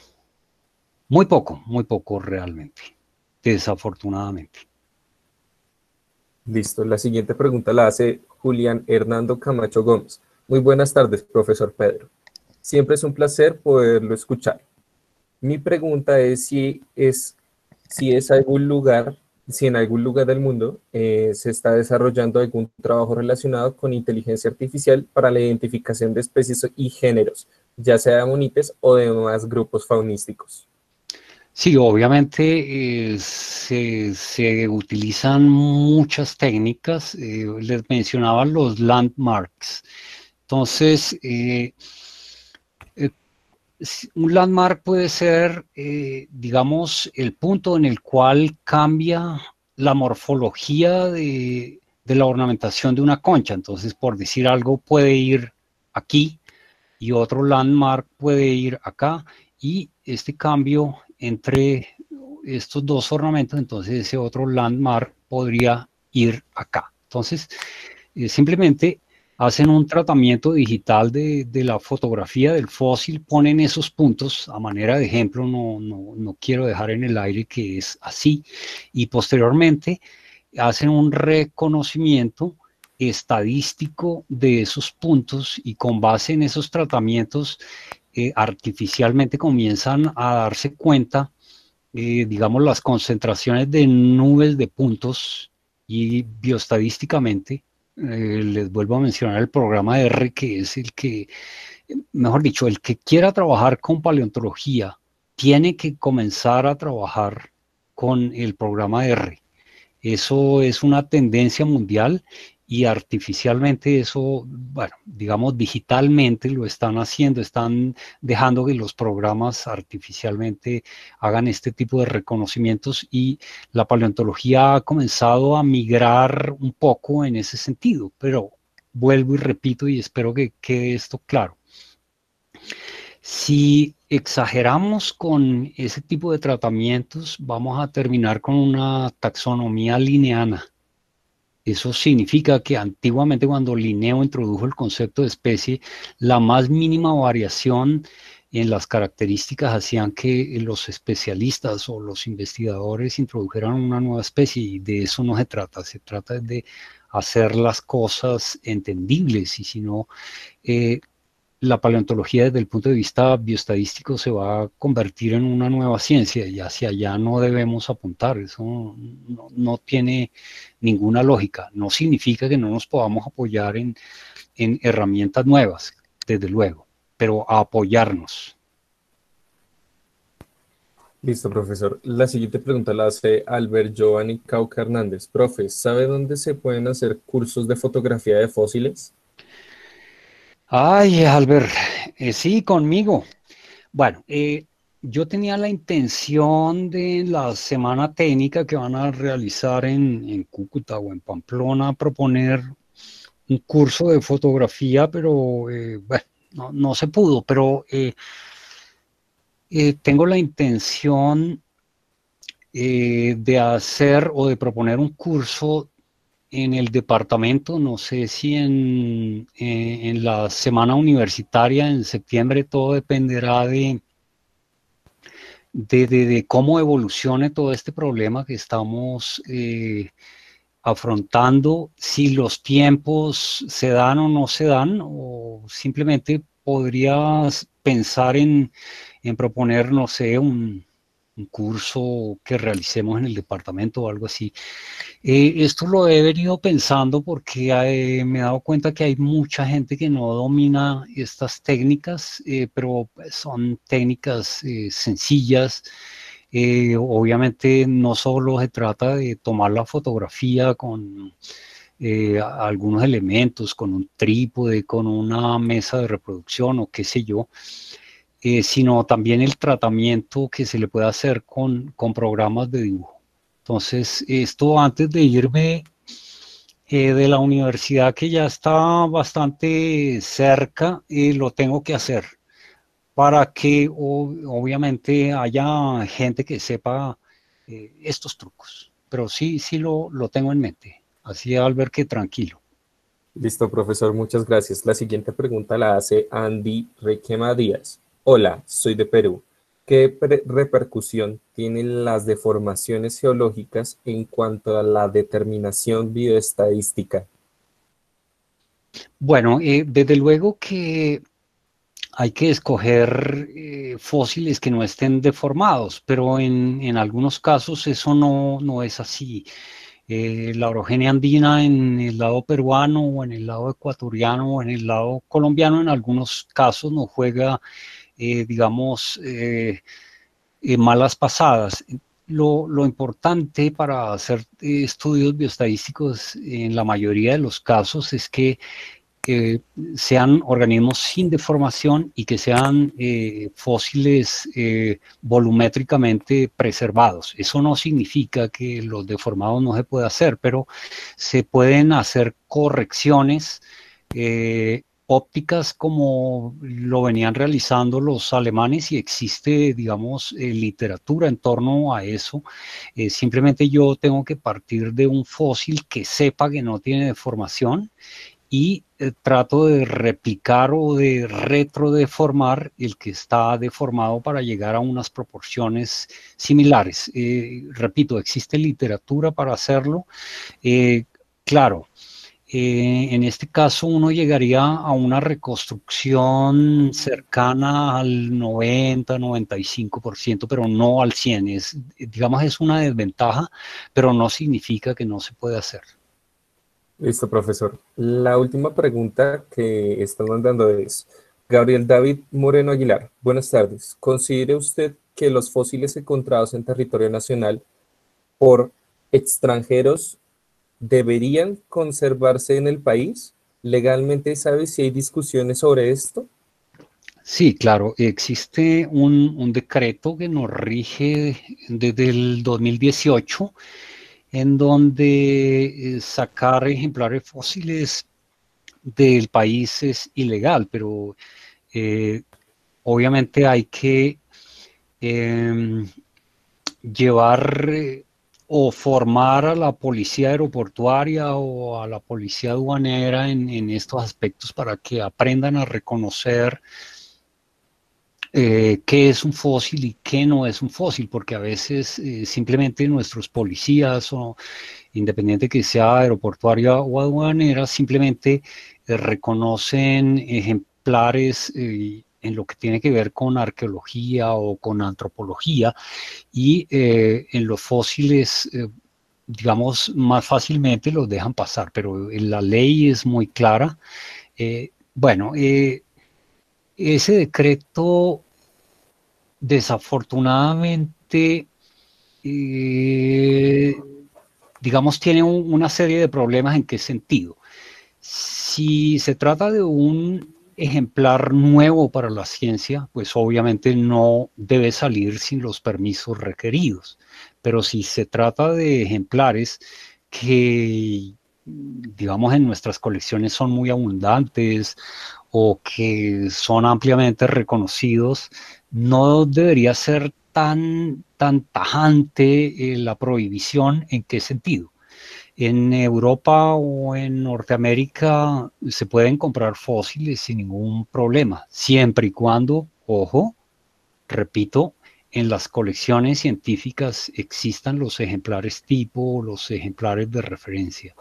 Muy poco, muy poco realmente, desafortunadamente. Listo. La siguiente pregunta la hace Julián Hernando Camacho Gómez. Muy buenas tardes, profesor Pedro. Siempre es un placer poderlo escuchar. Mi pregunta es si es, si es algún lugar, si en algún lugar del mundo eh, se está desarrollando algún trabajo relacionado con inteligencia artificial para la identificación de especies y géneros, ya sea de monites o de demás grupos faunísticos. Sí, obviamente eh, se, utilizan muchas técnicas. Eh, les mencionaba los landmarks. Entonces, eh, un landmark puede ser, digamos, el punto en el cual cambia la morfología de, de la ornamentación de una concha. Entonces, por decir algo, puede ir aquí y otro landmark puede ir acá y este cambio entre estos dos ornamentos, entonces ese otro landmark podría ir acá. Entonces, eh, simplemente hacen un tratamiento digital de, de, la fotografía del fósil, ponen esos puntos a manera de ejemplo, no, no, no, quiero dejar en el aire que es así, y posteriormente hacen un reconocimiento estadístico de esos puntos y con base en esos tratamientos eh, artificialmente comienzan a darse cuenta, eh, digamos, las concentraciones de nubes de puntos y bioestadísticamente, eh, les vuelvo a mencionar el programa R, que es el que, mejor dicho, el que quiera trabajar con paleontología tiene que comenzar a trabajar con el programa R. Eso es una tendencia mundial y artificialmente eso, bueno, digamos digitalmente lo están haciendo, están dejando que los programas artificialmente hagan este tipo de reconocimientos y la paleontología ha comenzado a migrar un poco en ese sentido, pero vuelvo y repito y espero que quede esto claro. Si exageramos con ese tipo de tratamientos, vamos a terminar con una taxonomía lineana eso significa que antiguamente cuando Linneo introdujo el concepto de especie, la más mínima variación en las características hacían que los especialistas o los investigadores introdujeran una nueva especie y de eso no se trata, se trata de hacer las cosas entendibles y si no, eh, la paleontología desde el punto de vista bioestadístico se va a convertir en una nueva ciencia y hacia allá no debemos apuntar. Eso no, tiene ninguna lógica. No significa que no nos podamos apoyar en, herramientas nuevas, desde luego, pero a apoyarnos. Listo, profesor. La siguiente pregunta la hace Albert Giovanni Cauca Hernández. Profe, ¿sabe dónde se pueden hacer cursos de fotografía de fósiles? Ay, Albert, eh, sí, conmigo. Bueno, eh, yo tenía la intención de la semana técnica que van a realizar en, Cúcuta o en Pamplona proponer un curso de fotografía, pero eh, bueno, no, no, se pudo, pero tengo la intención de hacer o de proponer un curso en el departamento, no sé si en, eh, en, la semana universitaria, en septiembre, todo dependerá de de, cómo evolucione todo este problema que estamos eh, afrontando, si los tiempos se dan o no se dan, o simplemente podrías pensar en, en proponer, no sé, un curso que realicemos en el departamento o algo así. Eh, esto lo he venido pensando porque eh, me he dado cuenta que hay mucha gente que no domina estas técnicas, eh, pero pues, son técnicas sencillas. obviamente no solo se trata de tomar la fotografía con algunos elementos, con un trípode, con una mesa de reproducción o qué sé yo, sino también el tratamiento que se le puede hacer con programas de dibujo. Entonces, esto antes de irme eh, de la universidad que ya está bastante cerca, eh, lo tengo que hacer para que obviamente haya gente que sepa eh, estos trucos. Pero sí, sí lo, lo tengo en mente. Así ver que tranquilo. Listo, profesor, muchas gracias. La siguiente pregunta la hace Andy Requema Díaz. Hola, soy de Perú. ¿Qué repercusión tienen las deformaciones geológicas en cuanto a la determinación bioestadística? Bueno, eh, desde luego que hay que escoger eh, fósiles que no estén deformados, pero en, algunos casos eso no, no es así. Eh, la orogenia andina en el lado peruano o en el lado ecuatoriano o en el lado colombiano en algunos casos no juega eh, digamos, eh, eh, malas pasadas. Lo, importante para hacer estudios biostatísticos en la mayoría de los casos es que sean organismos sin deformación y que sean fósiles volumétricamente preservados. Eso no significa que los deformados no se pueda hacer, pero se pueden hacer correcciones ópticas como lo venían realizando los alemanes y existe, digamos, eh, literatura en torno a eso. Eh, simplemente yo tengo que partir de un fósil que sepa que no tiene deformación y eh, trato de replicar o de retrodeformar el que está deformado para llegar a unas proporciones similares. repito, existe literatura para hacerlo. claro, eh, en este caso uno llegaría a una reconstrucción cercana al 90, 95%, pero no al 100. Es, digamos, es una desventaja, pero no significa que no se puede hacer. Listo, profesor. La última pregunta que están mandando es Gabriel David Moreno Aguilar. Buenas tardes. ¿Considere usted que los fósiles encontrados en territorio nacional por extranjeros deberían conservarse en el país? ¿Legalmente sabes si hay discusiones sobre esto? Sí, claro, existe un, decreto que nos rige desde el 2018 en donde eh, sacar ejemplares fósiles del país es ilegal, pero eh, obviamente hay que em, llevar eh, o formar a la policía aeroportuaria o a la policía aduanera en, estos aspectos para que aprendan a reconocer eh, qué es un fósil y qué no es un fósil, porque a veces eh, simplemente nuestros policías, o independiente que sea aeroportuaria o aduanera, simplemente eh, reconocen ejemplares en lo que tiene que ver con arqueología o con antropología y eh, en los fósiles, eh, digamos, más fácilmente los dejan pasar, pero la ley es muy clara. Eh, bueno, ese decreto desafortunadamente digamos, tiene una serie de problemas en qué sentido. Si se trata de un ejemplar nuevo para la ciencia, pues obviamente no debe salir sin los permisos requeridos. Pero si se trata de ejemplares que, digamos, en nuestras colecciones son muy abundantes o que son ampliamente reconocidos, no debería ser tan, tan tajante eh, la prohibición en qué sentido en Europa o en Norteamérica se pueden comprar fósiles sin ningún problema, siempre y cuando, ojo, repito, en las colecciones científicas existan los ejemplares tipo, los ejemplares de referencia.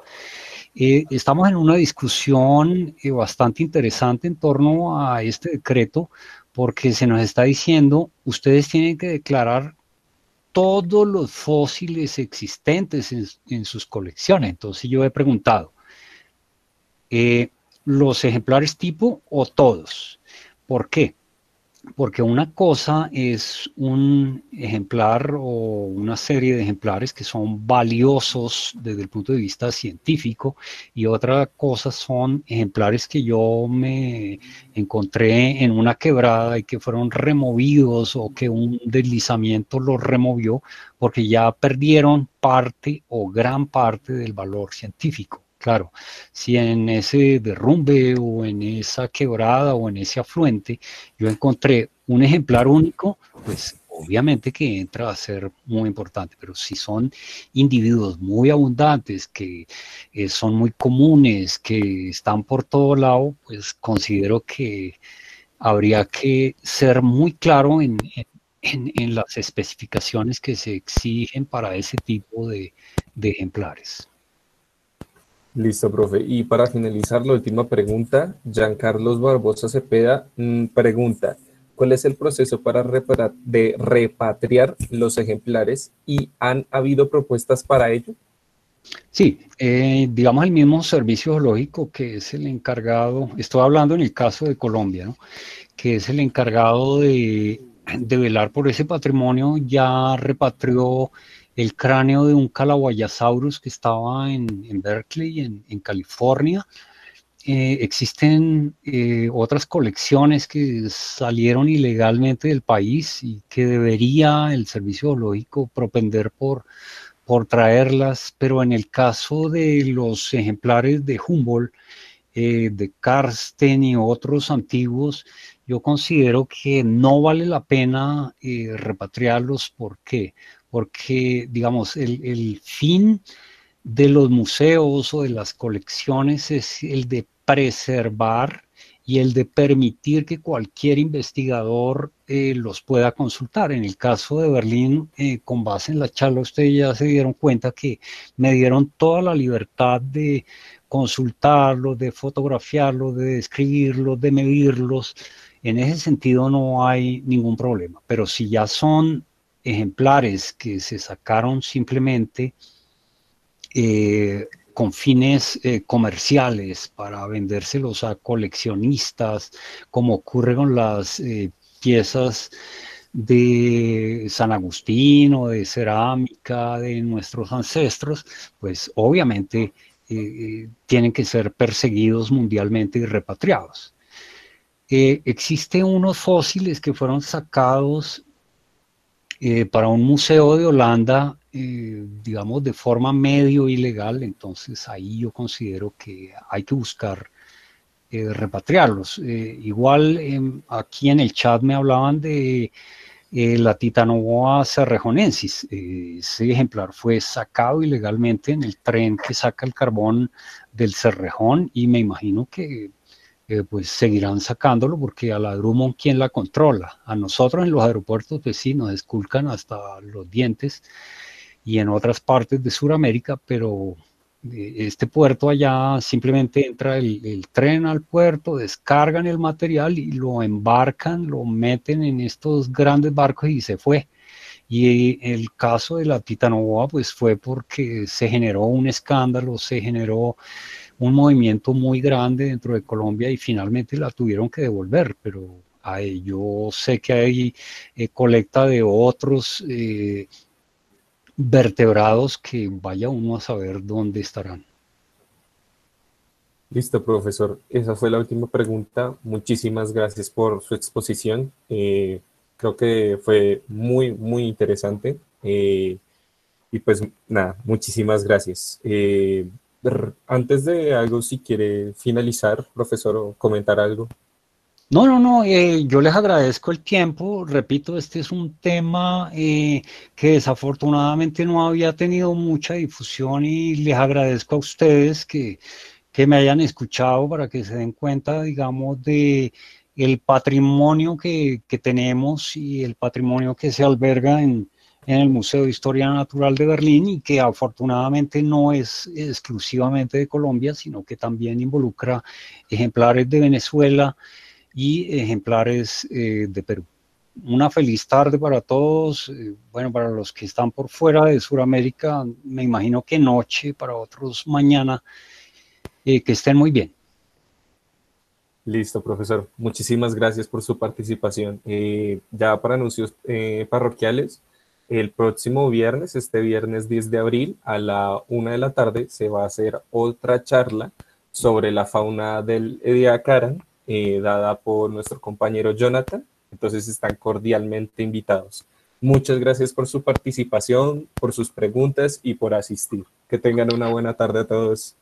Eh, estamos en una discusión eh, bastante interesante en torno a este decreto porque se nos está diciendo, ustedes tienen que declarar todos los fósiles existentes en, sus colecciones. Entonces yo he preguntado, eh, ¿los ejemplares tipo o todos? ¿Por qué? porque una cosa es un ejemplar o una serie de ejemplares que son valiosos desde el punto de vista científico y otra cosa son ejemplares que yo me encontré en una quebrada y que fueron removidos o que un deslizamiento los removió porque ya perdieron parte o gran parte del valor científico. Claro, si en ese derrumbe o en esa quebrada o en ese afluente yo encontré un ejemplar único, pues obviamente que entra a ser muy importante, pero si son individuos muy abundantes, que eh, son muy comunes, que están por todo lado, pues considero que habría que ser muy claro en, las especificaciones que se exigen para ese tipo de ejemplares. Listo, profe. Y para finalizar, la última pregunta, Carlos Barbosa Cepeda mm, pregunta, ¿cuál es el proceso para de repatriar los ejemplares y han habido propuestas para ello? Sí, eh, digamos el mismo servicio zoológico que es el encargado, estoy hablando en el caso de Colombia, ¿no? que es el encargado de velar por ese patrimonio, ya repatrió el cráneo de un Calawayasaurus que estaba en, Berkeley, en, California. Eh, existen eh, otras colecciones que salieron ilegalmente del país y que debería el Servicio biológico propender por, traerlas, pero en el caso de los ejemplares de Humboldt, eh, de Karsten y otros antiguos, yo considero que no vale la pena repatriarlos. porque porque, digamos, el, fin de los museos o de las colecciones es el de preservar y el de permitir que cualquier investigador eh, los pueda consultar. En el caso de Berlín, eh, con base en la charla, ustedes ya se dieron cuenta que me dieron toda la libertad de consultarlos, de fotografiarlos, de describirlos, de medirlos. En ese sentido no hay ningún problema, pero si ya son ejemplares que se sacaron simplemente eh, con fines eh, comerciales para vendérselos a coleccionistas, como ocurre con las eh, piezas de San Agustín o de cerámica de nuestros ancestros, pues obviamente tienen que ser perseguidos mundialmente y repatriados. existen unos fósiles que fueron sacados eh, para un museo de Holanda, eh, digamos, de forma medio ilegal, entonces ahí yo considero que hay que buscar eh, repatriarlos. igual em, aquí en el chat me hablaban de la Titanoboa cerrejonensis. ese ejemplar fue sacado ilegalmente en el tren que saca el carbón del Cerrejón y me imagino que eh, pues seguirán sacándolo porque a la Drummond, ¿quién la controla? A nosotros en los aeropuertos, pues sí, nos esculcan hasta los dientes y en otras partes de Sudamérica, pero eh, este puerto allá simplemente entra el, el, tren al puerto, descargan el material y lo embarcan, lo meten en estos grandes barcos y se fue. Y el caso de la Titanoboa, pues fue porque se generó un escándalo, se generó un movimiento muy grande dentro de Colombia y finalmente la tuvieron que devolver, pero yo sé que hay eh, colecta de otros eh, vertebrados que vaya uno a saber dónde estarán. Listo, profesor. Esa fue la última pregunta. Muchísimas gracias por su exposición. Eh, creo que fue muy, muy interesante. y pues nada, muchísimas gracias antes de algo, si quiere finalizar, profesor, o comentar algo. No, no, no, eh, yo les agradezco el tiempo. Repito, este es un tema eh, que desafortunadamente no había tenido mucha difusión y les agradezco a ustedes que, me hayan escuchado para que se den cuenta, digamos, de el patrimonio que tenemos y el patrimonio que se alberga en, en el Museo de Historia Natural de Berlín y que afortunadamente no es exclusivamente de Colombia, sino que también involucra ejemplares de Venezuela y ejemplares eh, de Perú. Una feliz tarde para todos, eh, bueno, para los que están por fuera de Sudamérica, me imagino que noche, para otros mañana, eh, que estén muy bien. Listo, profesor. Muchísimas gracias por su participación. ya para anuncios parroquiales, el próximo viernes, este viernes 10 de abril, a la una de la tarde, se va a hacer otra charla sobre la fauna del Ediacaran, eh, dada por nuestro compañero Jonathan. Entonces están cordialmente invitados. Muchas gracias por su participación, por sus preguntas y por asistir. Que tengan una buena tarde a todos.